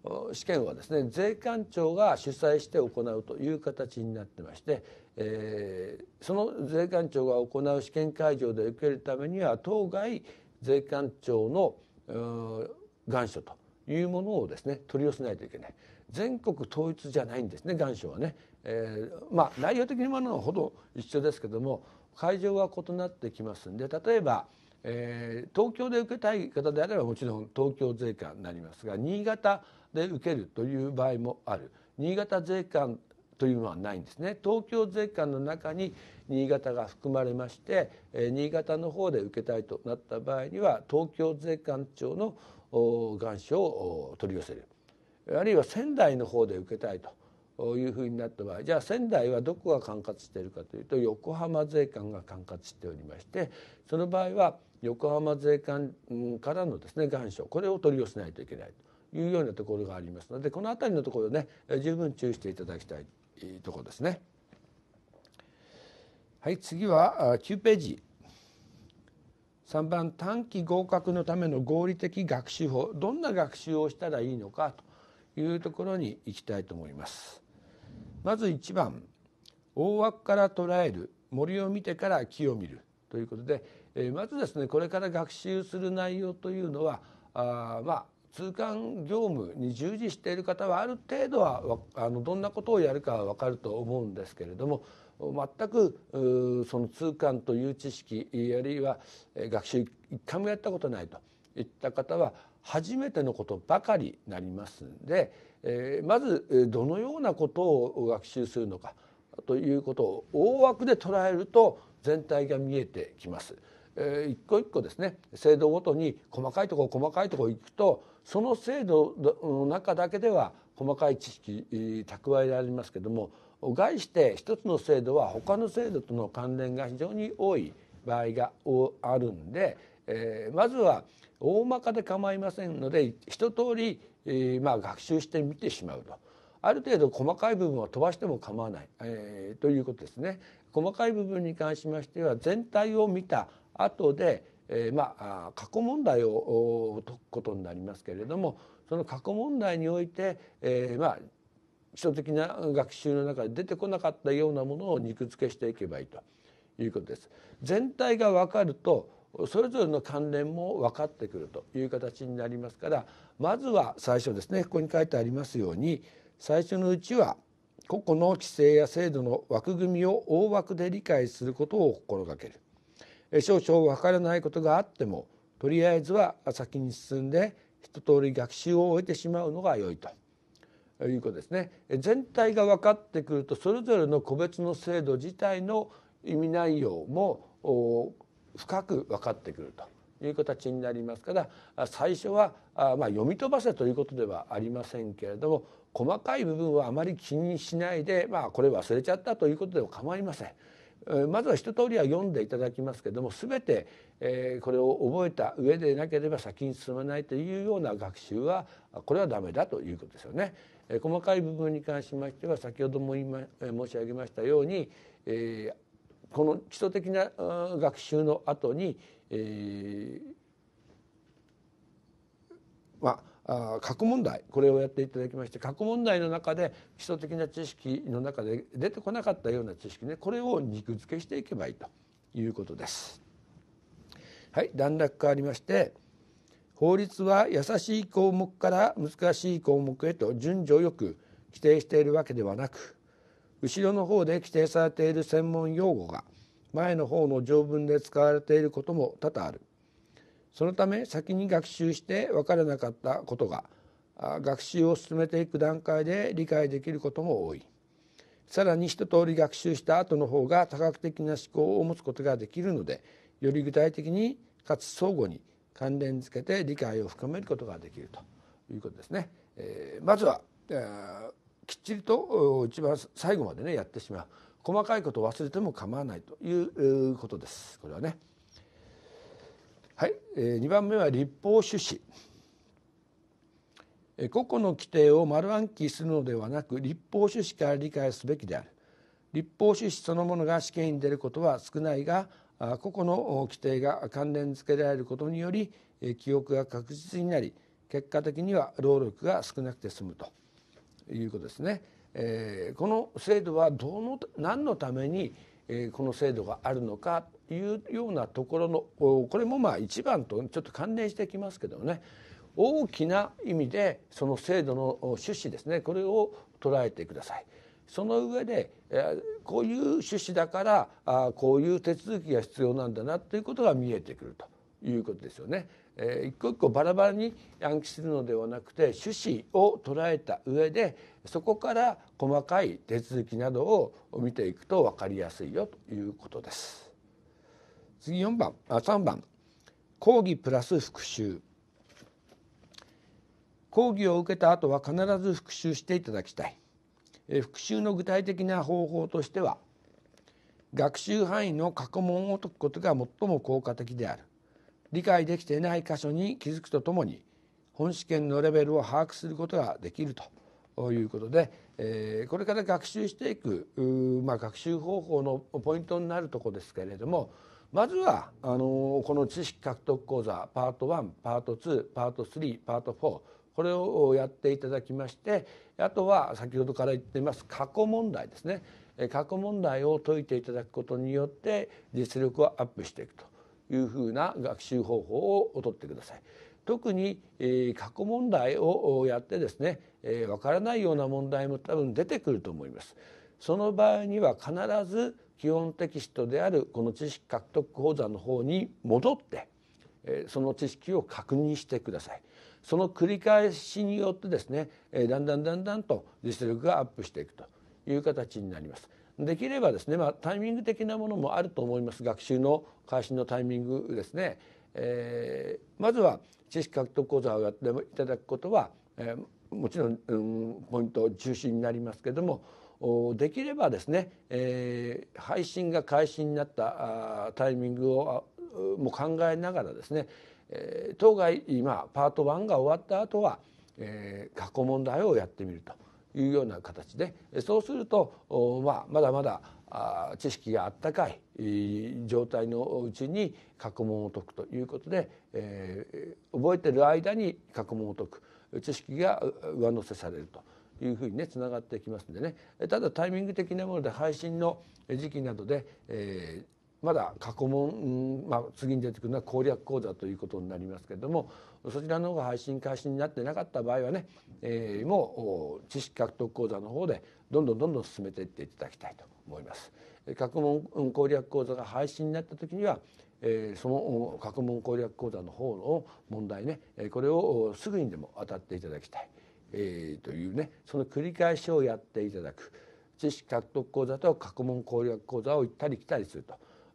の試験はですね税関庁が主催して行うという形になってまして、えー、その税関庁が行う試験会場で受けるためには当該税関庁の願書というものをですね取り寄せないといけない。全国統一じゃないんですね願書はね、えー、まあ内容的にものほど一緒ですけども会場は異なってきますんで例えば、えー、東京で受けたい方であればもちろん東京税関になりますが新潟で受けるという場合もある新潟税関というのはないんですね東京税関の中に新潟が含まれまして、えー、新潟の方で受けたいとなった場合には東京税関庁の願書を取り寄せるあるいは仙台の方で受けたいと。いうふうになった場合じゃあ仙台はどこが管轄しているかというと横浜税関が管轄しておりましてその場合は横浜税関からのですね願書これを取り寄せないといけないというようなところがありますのでこの辺りのところね十分注意していただきたいところですね。はい次は9ページ3番短期合格のための合理的学習法どんな学習をしたらいいのかというところに行きたいと思います。まず1番大枠から捉える森を見てから木を見るということでえまずですねこれから学習する内容というのはあまあ通関業務に従事している方はある程度はあのどんなことをやるかは分かると思うんですけれども全くその通関という知識あるいは学習一回もやったことないといった方は初めてのことばかりなりますんで、えまずどのようなことを学習するのかということを大枠で捉えると全体が見えてきます。えー、一個一個ですね制度ごとに細かいとこ細かいとこ行くとその制度の中だけでは細かい知識蓄えられますけども概して一つの制度は他の制度との関連が非常に多い場合があるんで、えー、まずは大まかで構いませんので一通り、えー、まあ学習してみてしまうと。ある程度細かい部分は飛ばしても構わない、えー、ということですね。細かい部分に関しましては全体を見た後で、えー、まあ過去問題を解くことになりますけれどもその過去問題において、えー、まあ基礎的な学習の中で出てこなかったようなものを肉付けしていけばいいということです。全体が分かるとそれぞれの関連も分かってくるという形になりますからまずは最初ですねここに書いてありますように最初のうちは個々の規制や制度の枠組みを大枠で理解することを心がける少々分からないことがあってもとりあえずは先に進んで一通り学習を終えてしまうのが良いということですね。全体が分かってくるとそれぞれの個別の制度自体の意味内容も深く分かってくるという形になりますから最初はま読み飛ばせということではありませんけれども細かい部分はあまり気にしないでまあこれ忘れちゃったということでも構いません。まずは一通りは読んでいただきますけども全てこれを覚えた上でなければ先に進まないというような学習はこれはダメだということですよね。細かい部分に関しましては先ほども今申し上げましたようにこの基礎的な学習の後にまああ核問題これをやっていただきまして核問題の中で基礎的な知識の中で出てこなかったような知識ねこれを肉付けしていけばいいということです。はい段落変わりまして法律は優しい項目から難しい項目へと順序よく規定しているわけではなく後ろの方で規定されている専門用語が前の方の条文で使われていることも多々ある。そのため先に学習して分からなかったことが学習を進めていく段階で理解できることも多いさらに一通り学習した後の方が多角的な思考を持つことができるのでより具体的にかつ相互に関連づけて理解を深めることができるということですね。えー、まずは、えー、きっちりと一番最後までねやってしまう細かいことを忘れても構わないということですこれはね。はい、2番目は立法趣旨個々の規定を丸暗記するのではなく立法趣旨から理解すべきである立法趣旨そのものが試験に出ることは少ないが個々の規定が関連付けられることにより記憶が確実になり結果的には労力が少なくて済むということですね。えー、この制度はどの何のために、えこの制度があるのかいうようなところのこれもまあ一番とちょっと関連してきますけどね大きな意味でその制度の趣旨ですねこれを捉えてください。その上で、えこういう趣旨だからあこういう手続きが必要なんだなということが見えてくるということですよね。え一個一個バラバラに暗記するのではなくて趣旨を捉えた上でそこから細かい手続きなどを見ていくと分かりやすいよということです。次4番あ3番講義プラス復習講義を受けた後は必ず復習していただきたい復習の具体的な方法としては学習範囲の過去問を解くことが最も効果的である理解できていない箇所に気づくとともに本試験のレベルを把握することができるということで、えこれから学習していく、まあ、学習方法のポイントになるとこですけれどもまずはあのこの知識獲得講座パート1パート2パート3パート4これをやっていただきましてあとは先ほどから言っています過去問題ですね過去問題を解いていただくことによって実力をアップしていくというふうな学習方法をとってください。特に、え過去問題をやってですねわ、えからないような問題も多分出てくると思います。その場合には必ず基本テキストであるこの知識獲得講座の方に戻ってその知識を確認してください。その繰り返しによってですねだんだんだんだんと実力がアップしていくという形になります。できればですね、まあ、タイミング的なものもあると思います学習の開始のタイミングですね、えー、まずは知識獲得講座をやっていただくことは、えー、もちろん、うん、ポイント中心になりますけれどもできればですね、えー、配信が開始になったタイミングをも考えながらですね、えー、当該今パート1が終わった後は、えー、過去問題をやってみるというような形でそうすると、まあ、まだまだ知識があったかい状態のうちに過去問を解くということで、えー、覚えてる間に過去問を解く知識が上乗せされると。いうふうにねつながってきますんでねただタイミング的なもので配信の時期などで、えーまだ過去問、まあ、次に出てくるのは攻略講座ということになりますけれどもそちらの方が配信開始になってなかった場合はね、えー、もう知識獲得講座の方でどんどんどんどん進めていっていただきたいと思います。過去問うん、攻略講座が配信になった時には、えー、その過去問攻略講座の方の問題ねこれをすぐにでも当たっていただきたい。えー、というねその繰り返しをやっていただく知識獲得講座と過去問攻略講座を行ったり来たりする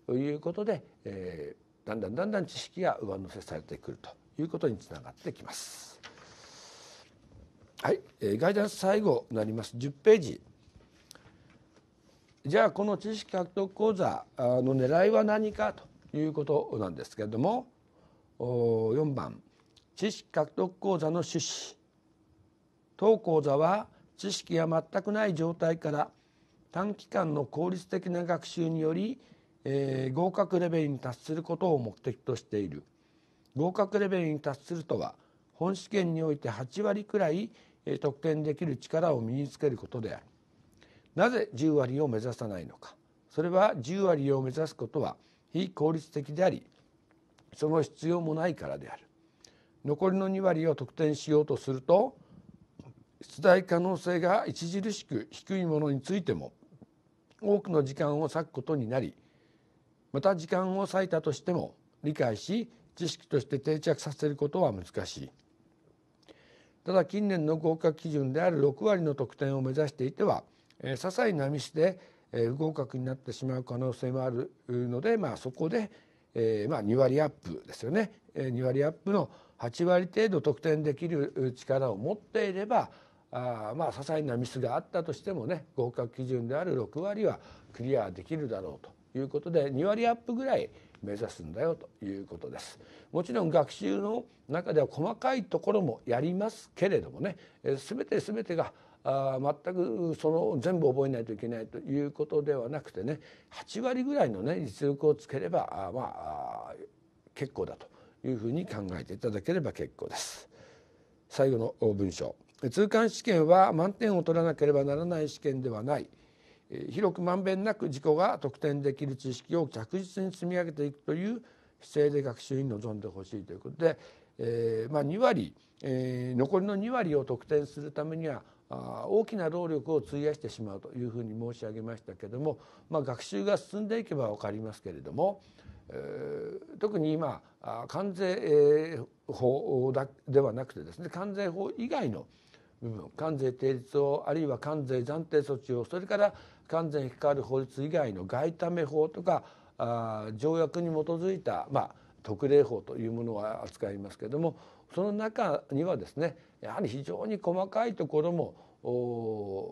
ということで、えー、だんだんだんだん知識が上乗せされてくるということにつながってきます。はい、えー、ガイダンス最後なります10ページじゃあこの知識獲得講座の狙いは何かということなんですけれども4番知識獲得講座の趣旨当講座は知識が全くない状態から短期間の効率的な学習により、えー、合格レベルに達することを目的としている合格レベルに達するとは本試験において8割くらい、え得点できる力を身につけることであるなぜ10割を目指さないのかそれは10割を目指すことは非効率的でありその必要もないからである残りの2割を得点しようとすると出題可能性が著しく低いものについても多くの時間を割くことになりまた時間を割いたとしても理解し知識として定着させることは難しいただ近年の合格基準である6割の得点を目指していては、えー、些細なミスで、えー、不合格になってしまう可能性もあるので、まあ、そこで、えーまあ、2割アップですよね、えー、2割アップの8割程度得点できる力を持っていればあまあ些細なミスがあったとしてもね合格基準である6割はクリアできるだろうということで2割アップぐらい目指すんだよということです。もちろん学習の中では細かいところもやりますけれどもね全て全てがあ全くその全部覚えないといけないということではなくてね8割ぐらいのね実力をつければあまあ結構だというふうに考えていただければ結構です。最後の文章通関試験は満点を取らなければならない試験ではない広くまんべんなく自己が得点できる知識を着実に積み上げていくという姿勢で学習に臨んでほしいということで、えー、まあ、2割、えー、残りの2割を得点するためには大きな労力を費やしてしまうというふうに申し上げましたけども、まあ、学習が進んでいけば分かりますけれども、えー、特に今関税法ではなくてですね関税法以外の、部分関税定率をあるいは関税暫定措置をそれから関税に関わる法律以外の外為法とかあ条約に基づいた、まあ、特例法というものを扱いますけれどもその中にはですねやはり非常に細かいところも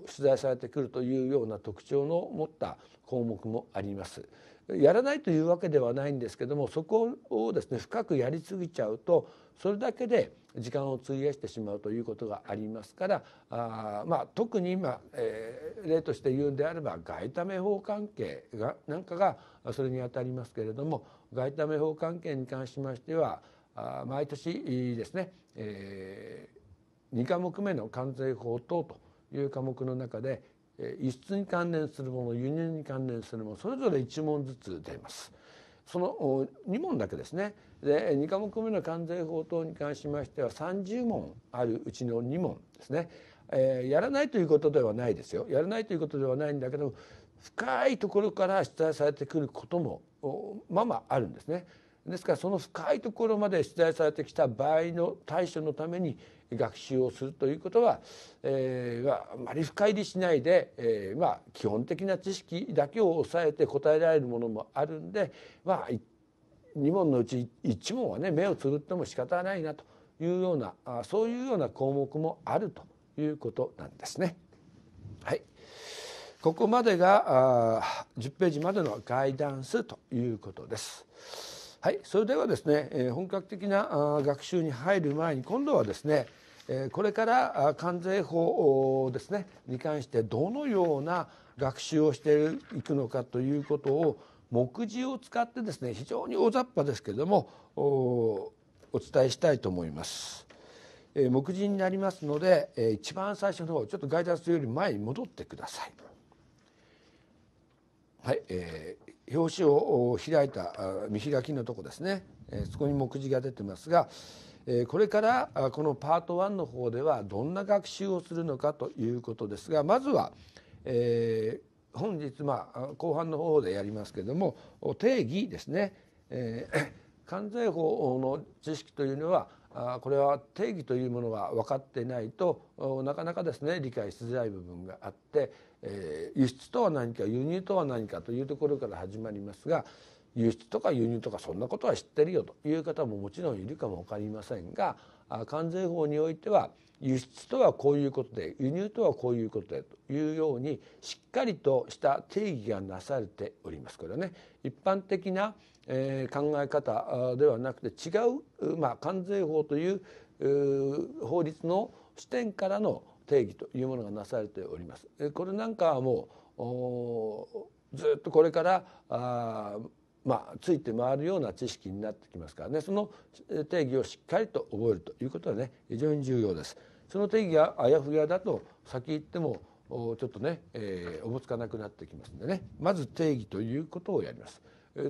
取材されてくるというような特徴の持った項目もあります。やらないというわけではないんですけどもそこをですね深くやりすぎちゃうとそれだけで時間を費やしてしまうということがありますからあ、まあ、特に今、えー、例として言うんであれば外為法関係がなんかがそれにあたりますけれども外為法関係に関しましてはあ毎年ですね、えー、2科目目の関税法等という科目の中で輸出に関連するもの輸入に関連するものそれぞれ1問ずつ出ます。その2問だけですねで2科目目の関税法等に関しましては30問あるうちの2問ですね、えー、やらないということではないですよやらないということではないんだけど深いところから出題されてくることもままあるんですね。ですからその深いところまで出題されてきた場合の対処のために学習をするということは、えー、あまり深入りしないで、えー、まあ基本的な知識だけを抑えて答えられるものもあるんで、まあ、一2問のうち1問はね目をつぶっても仕方ないなというようなそういうような項目もあるということなんですね。はい、ここまでがあ10ページまでのガイダンスということです。はい、それではですね、えー、本格的な学習に入る前に今度はですね、えー、これから関税法ですねに関してどのような学習をしていくのかということを目次を使ってですね非常に大雑把ですけれどもおお伝えしたいと思います。えー、目次になりますので、えー、一番最初の方ちょっとガイダンスより前に戻ってください。はいえー、表紙を開いた見開きのとこですね、えー、そこに目次が出てますが、えー、これからこのパート1の方ではどんな学習をするのかということですがまずは、えー、本日まあ後半の方でやりますけれども定義ですね、えー、関税法の知識というのはこれは定義というものが分かってないとなかなかですね理解しづらい部分があって、えー、輸出とは何か輸入とは何かというところから始まりますが輸出とか輸入とかそんなことは知ってるよという方ももちろんいるかも分かりませんが関税法においては輸出とはこういうことで輸入とはこういうことでというようにしっかりとした定義がなされておりますこれはね一般的な、えー、考え方ではなくて違う、まあ、関税法という法律の視点からの定義というものがなされております。これなんかはもうずっとこれからあまあ、ついて回るような知識になってきますからねその定義をしっかりと覚えるということはね非常に重要です。その定義があやふやだと先言ってもちょっとね、えー、おぼつかなくなってきますんでねまず定義ということをやります。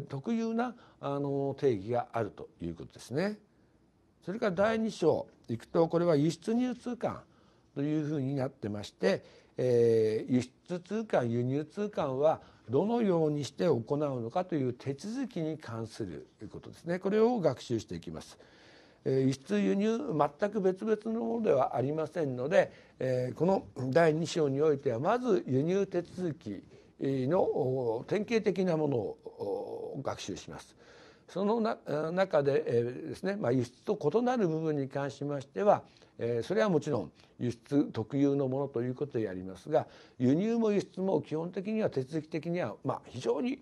特有なあの定義があるということですね。それから第2章いくとこれは輸出入通関というふうになってまして、えー、輸出通関輸入通関はどのようにして行うのかという手続きに関することですねこれを学習していきます。輸出輸入全く別々のものではありませんのでこの第2章においてはまず輸入手続きの典型的なものを学習します。その中でですね、まあ、輸出と異なる部分に関しましてはそれはもちろん輸出特有のものということでありますが輸入も輸出も基本的には手続き的にはまあ非常に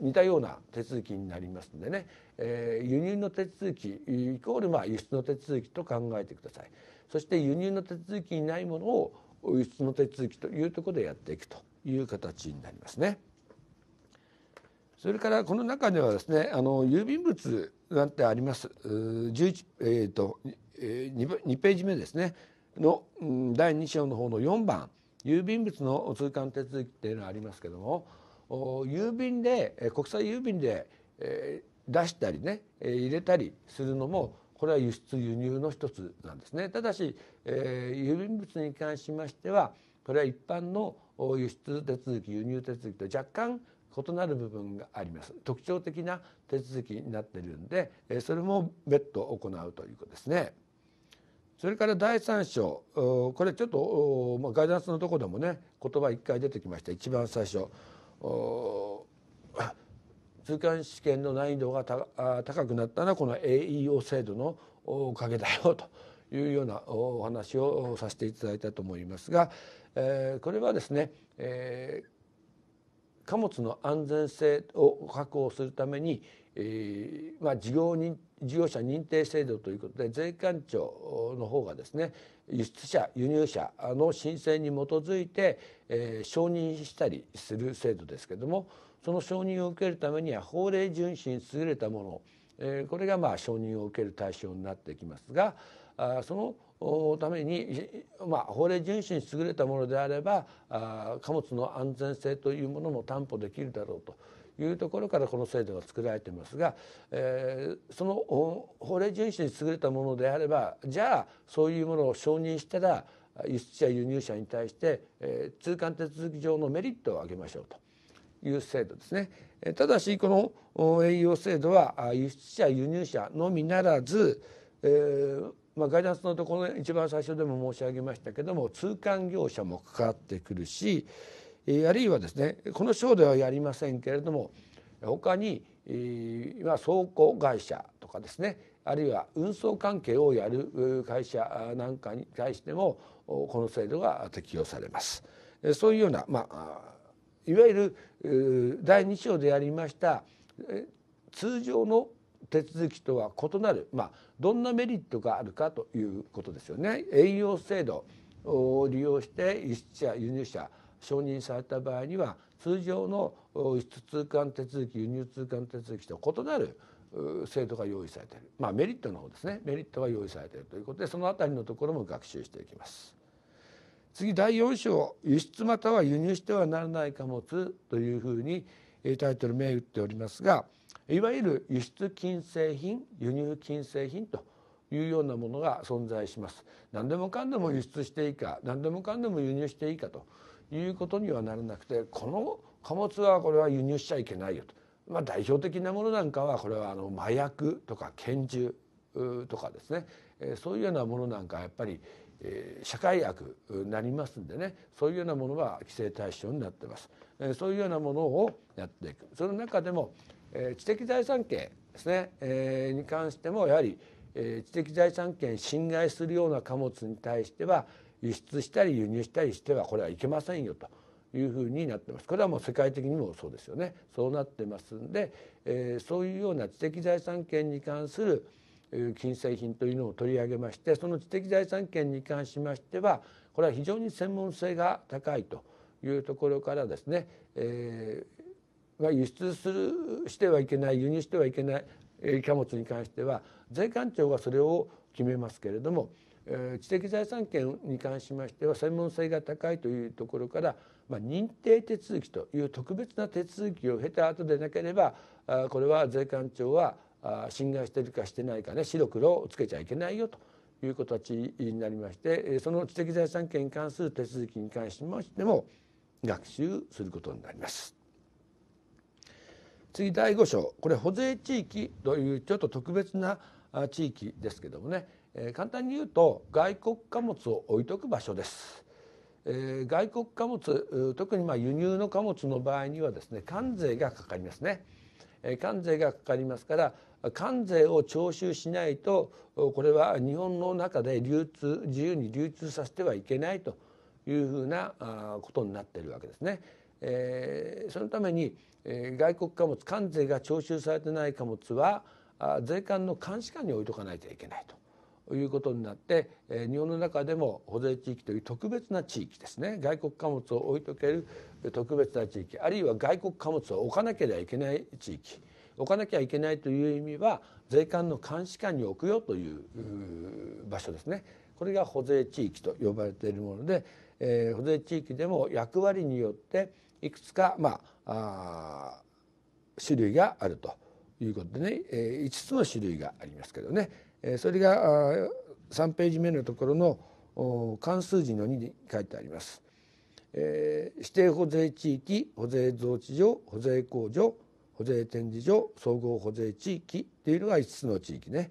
似たような手続きになりますのでね、えー、輸入の手続きイコールまあ輸出の手続きと考えてくださいそして輸入の手続きにないものを輸出の手続きというところでやっていくという形になりますね。それからこの中ではですねあの郵便物なんてあります11、えーとえー、2, ページ目ですねの第2章の方の4番郵便物の通関手続きっていうのはありますけども郵便で国際郵便で出したりね入れたりするのもこれは輸出輸入の一つなんですね。ただし、え郵便物に関しましてはこれは一般の輸出手続き輸入手続きと若干異なる部分があります特徴的な手続きになっているんでそれも別途行うということですね。それから第3章これちょっとガイダンスのとこでもね言葉1回出てきました一番最初通関試験の難易度が高くなったのはこの AEO 制度のおかげだよというようなお話をさせていただいたと思いますが、えー、これはですね、えー、貨物の安全性を確保するために、えーまあ、事業人事業者認定制度ということで税関庁の方がですね、輸出者輸入者の申請に基づいて、えー、承認したりする制度ですけどもその承認を受けるためには法令遵守に優れたもの、えー、これがまあ承認を受ける対象になってきますがあそのために、まあ、法令遵守に優れたものであればあ貨物の安全性というものも担保できるだろうというところからこの制度が作られていますが、えー、その法令遵守に優れたものであればじゃあそういうものを承認したら輸出者輸入者に対して、えー、通関手続き上のメリットを挙げましょうという制度ですね。ただしこの栄養制度は輸出者輸入者のみならず、えーまあ、ガイダンスのところ一番最初でも申し上げましたけども通関業者も関わってくるし、あるいはですねこの章ではやりませんけれども他に今倉庫会社とかですねあるいは運送関係をやる会社なんかに対してもこの制度が適用されます。そういうような、まあ、いわゆる第2章でやりました通常の手続きとは異なる、まあ、どんなメリットがあるかということですよね。営業制度を利用して輸出者輸入者承認された場合には通常の輸出通関手続き輸入通関手続きと異なる制度が用意されている、まあ、メリットの方ですねメリットが用意されているということでその辺りのところも学習していきます。次第4章「輸出または輸入してはならない貨物」というふうにタイトル銘打っておりますがいわゆる輸出禁制品輸入禁制品というようなものが存在します。何でもかんでも輸出していいか何でもかんでも輸入していいかということにはならなくてこの貨物はこれは輸入しちゃいけないよと。まあ、代表的なものなんかはこれはあの麻薬とか拳銃とかですねそういうようなものなんかやっぱり社会悪になりますんでねそういうようなものは規制対象になってますそういうようなものをやっていくその中でも知的財産権ですねに関してもやはり知的財産権侵害するような貨物に対しては輸出したり輸入したりしてはこれはいけませんよというふうになってますこれはもう世界的にもそうですよねそうなってますんで、えー、そういうような知的財産権に関する金製品というのを取り上げましてその知的財産権に関しましてはこれは非常に専門性が高いというところからですね、えー、輸出するしてはいけない輸入してはいけない貨物に関しては税関庁がそれを決めますけれども知的財産権に関しましては専門性が高いというところから、まあ、認定手続きという特別な手続きを経た後でなければあこれは税関庁は侵害してるかしてないかね白黒をつけちゃいけないよという形になりましてその知的財産権に関する手続きに関しましても学習することになります。次第5章これ保税地域というちょっと特別な地域ですけどもねえ簡単に言うと外国貨物を置いとく場所です。え外国貨物特にまあ輸入の貨物の場合にはですね関税がかかりますね、え関税がかかりますから関税を徴収しないとこれは日本の中で流通自由に流通させてはいけないというふうなことになっているわけですね。えそのために外国貨物関税が徴収されてない貨物は税関の監視下に置いとかないといけないということになって、え日本の中でも保税地域という特別な地域ですね外国貨物を置いとける特別な地域あるいは外国貨物を置かなければいけない地域置かなきゃいけないという意味は税関の監視官に置くよという場所ですねこれが保税地域と呼ばれているもので、え保税地域でも役割によっていくつか、まあ、あ種類があるということでね、え5つの種類がありますけどねそれが3ページ目のところの関数字の2に書いてあります。えー、指定保税地域保税増置所保税工場保税展示所総合保税地域というのが5つの地域ね、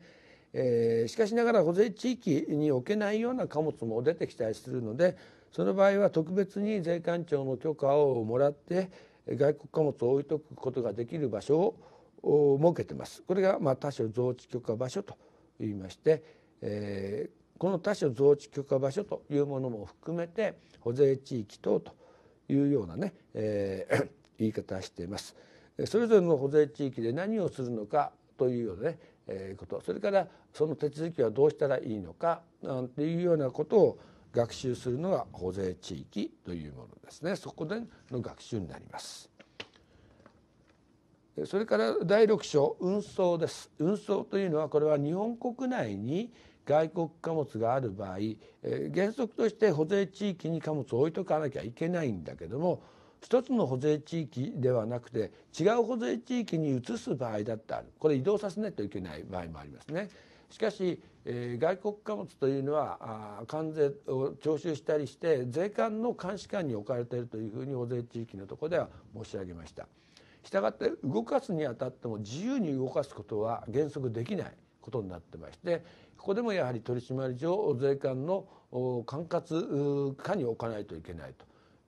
えー、しかしながら保税地域に置けないような貨物も出てきたりするのでその場合は特別に税関庁の許可をもらって外国貨物を置いておくことができる場所を設けてますこれがまあ他所増置許可場所と言いまして、えー、この他所増築許可場所というものも含めて保税地域等というようなね、えー、言い方しています。それぞれの保税地域で何をするのかというようなね、えー、ことそれからその手続きはどうしたらいいのかなんていうようなことを学習するのが保税地域というものですねそこでの学習になります。それから第6章運送です運送というのはこれは日本国内に外国貨物がある場合、え原則として保税地域に貨物を置いとかなきゃいけないんだけども一つの保税地域ではなくて違う保税地域に移す場合だってあるこれ移動させないといけない場合もありますね。しかし、えー、外国貨物というのはあ関税を徴収したりして税関の監視官に置かれているというふうに保税地域のところでは申し上げました。がって動かすにあたっても自由に動かすことは原則できないことになってましてここでもやはり取締り上税関の管轄下に置かないといけない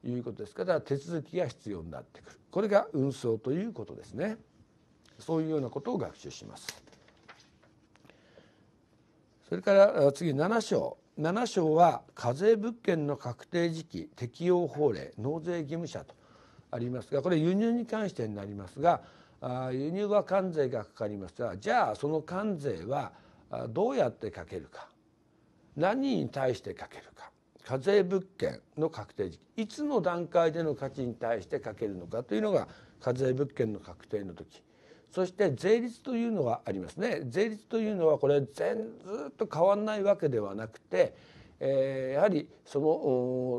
ということですから手続きが必要になってくるこれが運送ということですねそういうようなことを学習しますそれから次7章7章は課税物件の確定時期適用法令納税義務者とありますがこれ輸入に関してになりますが輸入は関税がかかりますがじゃあその関税はどうやってかけるか何に対してかけるか課税物件の確定時期いつの段階での価値に対してかけるのかというのが課税物件の確定の時そして税率というのはありますね税率というのはこれ全ずっと変わんないわけではなくて、えー、やはりそ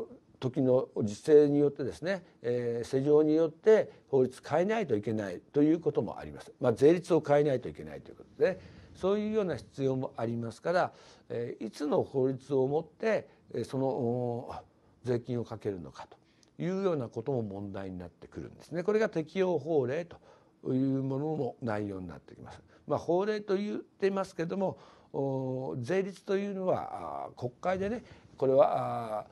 の時の時勢によってですね、えー、世情によって法律変えないといけないということもあります、まあ、税率を変えないといけないということで、ね、そういうような必要もありますから、えー、いつの法律をもってその税金をかけるのかというようなことも問題になってくるんですね。これが適用法令というものの内容になってきます。まあ、法令と言っていますけども税率というのは国会でねこれはあ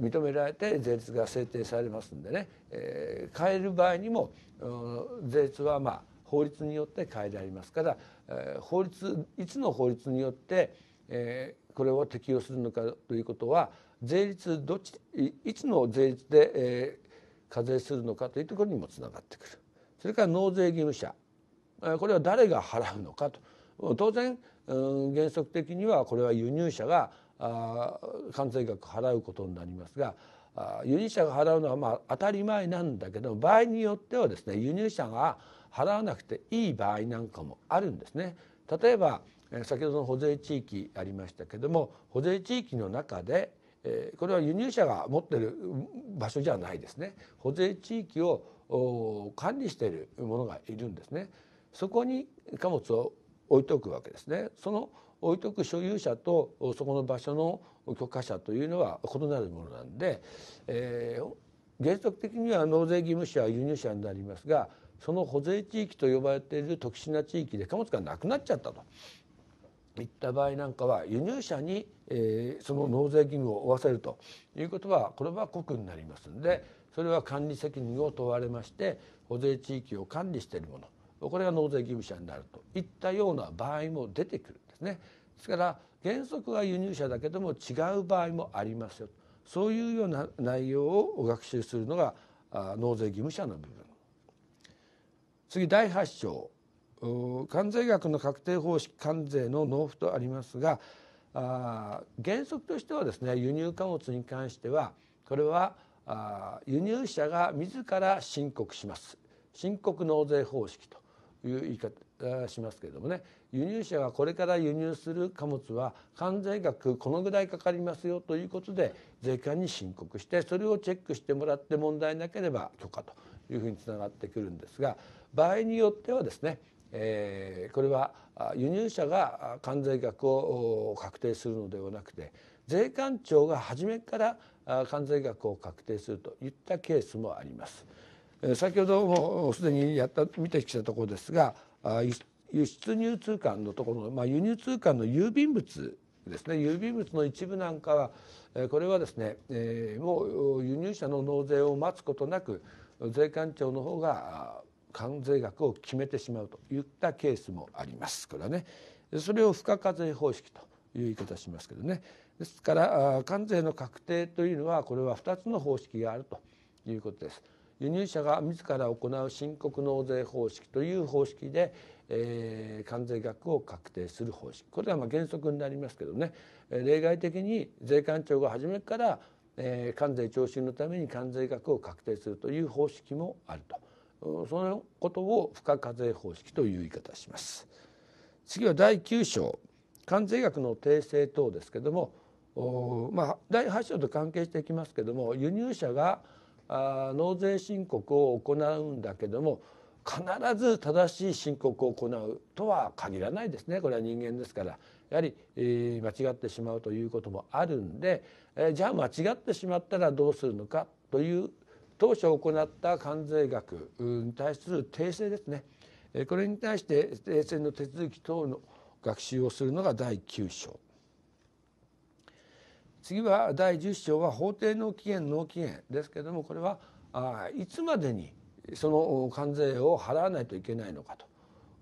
認められて税率が制定されますんでね、えー、変える場合にも税率はまあ法律によって変えられますから、えー、法律いつの法律によって、えー、これを適用するのかということは税率どっちいつの税率で、えー、課税するのかというところにもつながってくる。それから納税義務者これは誰が払うのかと当然、うん、原則的にはこれは輸入者が関税額払うことになりますが輸入者が払うのはまあ当たり前なんだけど場合によってはですね輸入者が払わなくていい場合なんかもあるんですね。例えば先ほどの保税地域ありましたけども保税地域の中でこれは輸入者が持ってる場所じゃないですね保税地域を管理しているものがいるんですねそこに貨物を置いておくわけですねその置いとく所有者とそこの場所の許可者というのは異なるものなんで、えー、原則的には納税義務者は輸入者になりますがその保税地域と呼ばれている特殊な地域で貨物がなくなっちゃったといった場合なんかは輸入者に、えー、その納税義務を負わせるということはこれは国になりますんでそれは管理責任を問われまして保税地域を管理しているものこれが納税義務者になるといったような場合も出てくるですね。ですから原則は輸入車だけども違う場合もありますよそういうような内容を学習するのが納税義務者の部分。次第8章関税額の確定方式関税の納付とありますがあ原則としてはですね輸入貨物に関してはこれはあ輸入者が自ら申告します申告納税方式という言い方しますけれどもね輸入者がこれから輸入する貨物は関税額このぐらいかかりますよということで税関に申告してそれをチェックしてもらって問題なければ許可というふうにつながってくるんですが場合によってはですねえー、これは輸入者が関税額を確定するのではなくて税関庁が初めから関税額を確定するといったケースもあります。先ほどもすでにやった見てきたところですが輸出入通関のところまあ、輸入通関の郵便物ですね郵便物の一部なんかはこれはですねもう輸入者の納税を待つことなく税関庁の方が関税額を決めてしまうといったケースもありますこれはねそれを付加課税方式という言い方しますけどねですから関税の確定というのはこれは2つの方式があるということです。輸入者が自ら行う申告納税方式という方式で、えー、関税額を確定する方式これはまあ原則になりますけどね例外的に税関庁が初めからえー、関税徴収のために関税額を確定するという方式もあるとそのことを付加課税方式という言い方します次は第9章関税額の訂正等ですけれどもまあ、第8章と関係していきますけれども輸入者があ納税申告を行うんだけども必ず正しい申告を行うとは限らないですねこれは人間ですからやはり、えー、間違ってしまうということもあるんで、えー、じゃあ間違ってしまったらどうするのかという当初行った関税額に対する訂正ですね、えー、これに対して訂正の手続き等の学習をするのが第9章。次は第10章は法定の期限納期限ですけどもこれはあいつまでにその関税を払わないといけないのか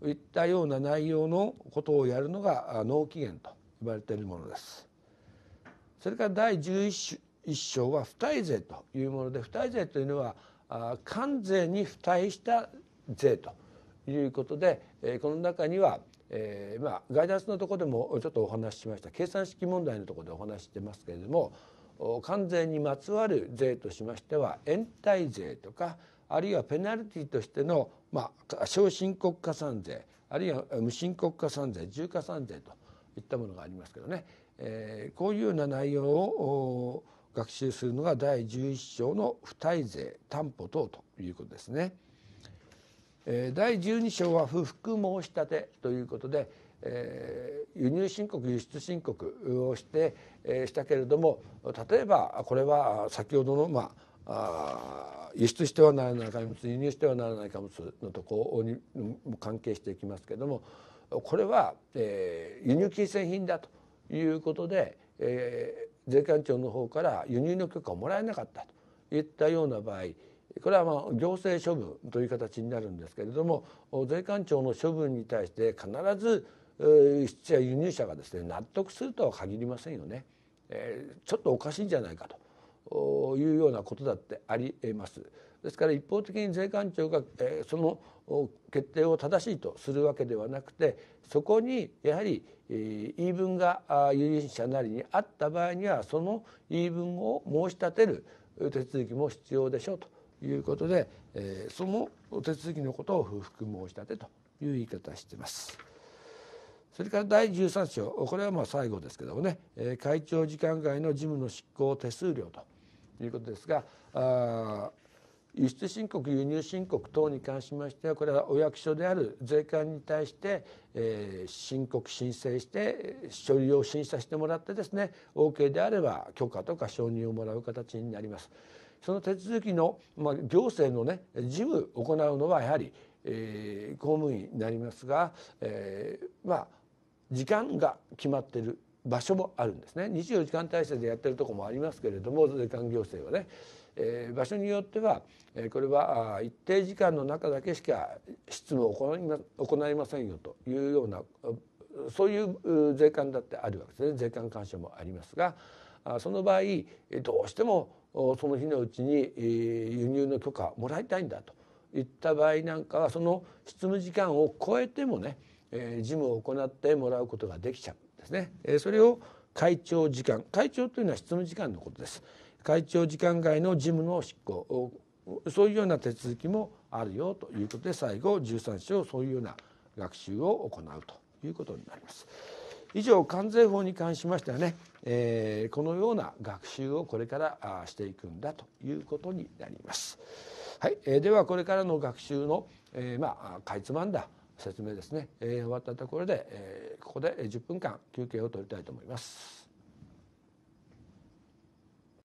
といったような内容のことをやるのが納期限と言われているものです。それから第11章は付帯税というもので付帯税というのは関税に付帯した税ということでこの中にはえー、まあ、ガイダンスのとこでもちょっとお話ししました計算式問題のとこでお話ししてますけれども関税にまつわる税としましては延滞税とかあるいはペナルティとしての、まあ、小申告加算税あるいは無申告加算税重加算税といったものがありますけどね、えー、こういうような内容を学習するのが第11章の付帯税担保等ということですね。第12章は不服申し立てということで、えー、輸入申告輸出申告をして、えー、したけれども例えばこれは先ほどの、まあ、あ輸出してはならない貨物輸入してはならない貨物のとこに関係していきますけれどもこれは、えー、輸入禁制品だということで、えー、税関庁の方から輸入の許可をもらえなかったといったような場合これはまあ行政処分という形になるんですけれども税関庁の処分に対して必ず輸出や輸入者がですね納得するとは限りませんよね。えちょっとおかしいんじゃないかというようなことだってありえます。ですから一方的に税関庁が、えその決定を正しいとするわけではなくてそこにやはり、え言い分が輸入者なりにあった場合にはその言い分を申し立てる手続きも必要でしょうということで、えー、その手続きのことを不服申し立てという言い方してます。それから第13章これはまあ最後ですけどもね、えー、会長時間外の事務の執行手数料ということですがあ輸出申告輸入申告等に関しましてはこれはお役所である税関に対して、えー、申告申請して書類を審査してもらってですね OK であれば許可とか承認をもらう形になります。その手続きの、まあ、行政のね事務を行うのはやはり、えー、公務員になりますが、えー、まあ時間が決まってる場所もあるんですね24時間体制でやってるとこもありますけれども税関行政はね、えー、場所によっては、えー、これは一定時間の中だけしか執務を行いま行いませんよというようなそういう税関だってあるわけですね税関監視もありますがその場合どうしてもその日のうちに輸入の許可をもらいたいんだといった場合なんかはその執務時間を超えてもね事務を行ってもらうことができちゃうんですね。それを会長時間会長というのは執務時間のことです。会長時間外の事務の執行そういうような手続きもあるよということで最後13章そういうような学習を行うということになります。以上関税法に関しましてはね、えー、このような学習をこれからしていくんだということになります。はい、えー、ではこれからの学習の、えー、まあかいつまんだ説明ですね、えー、終わったところで、えー、ここで10分間休憩を取りたいと思います。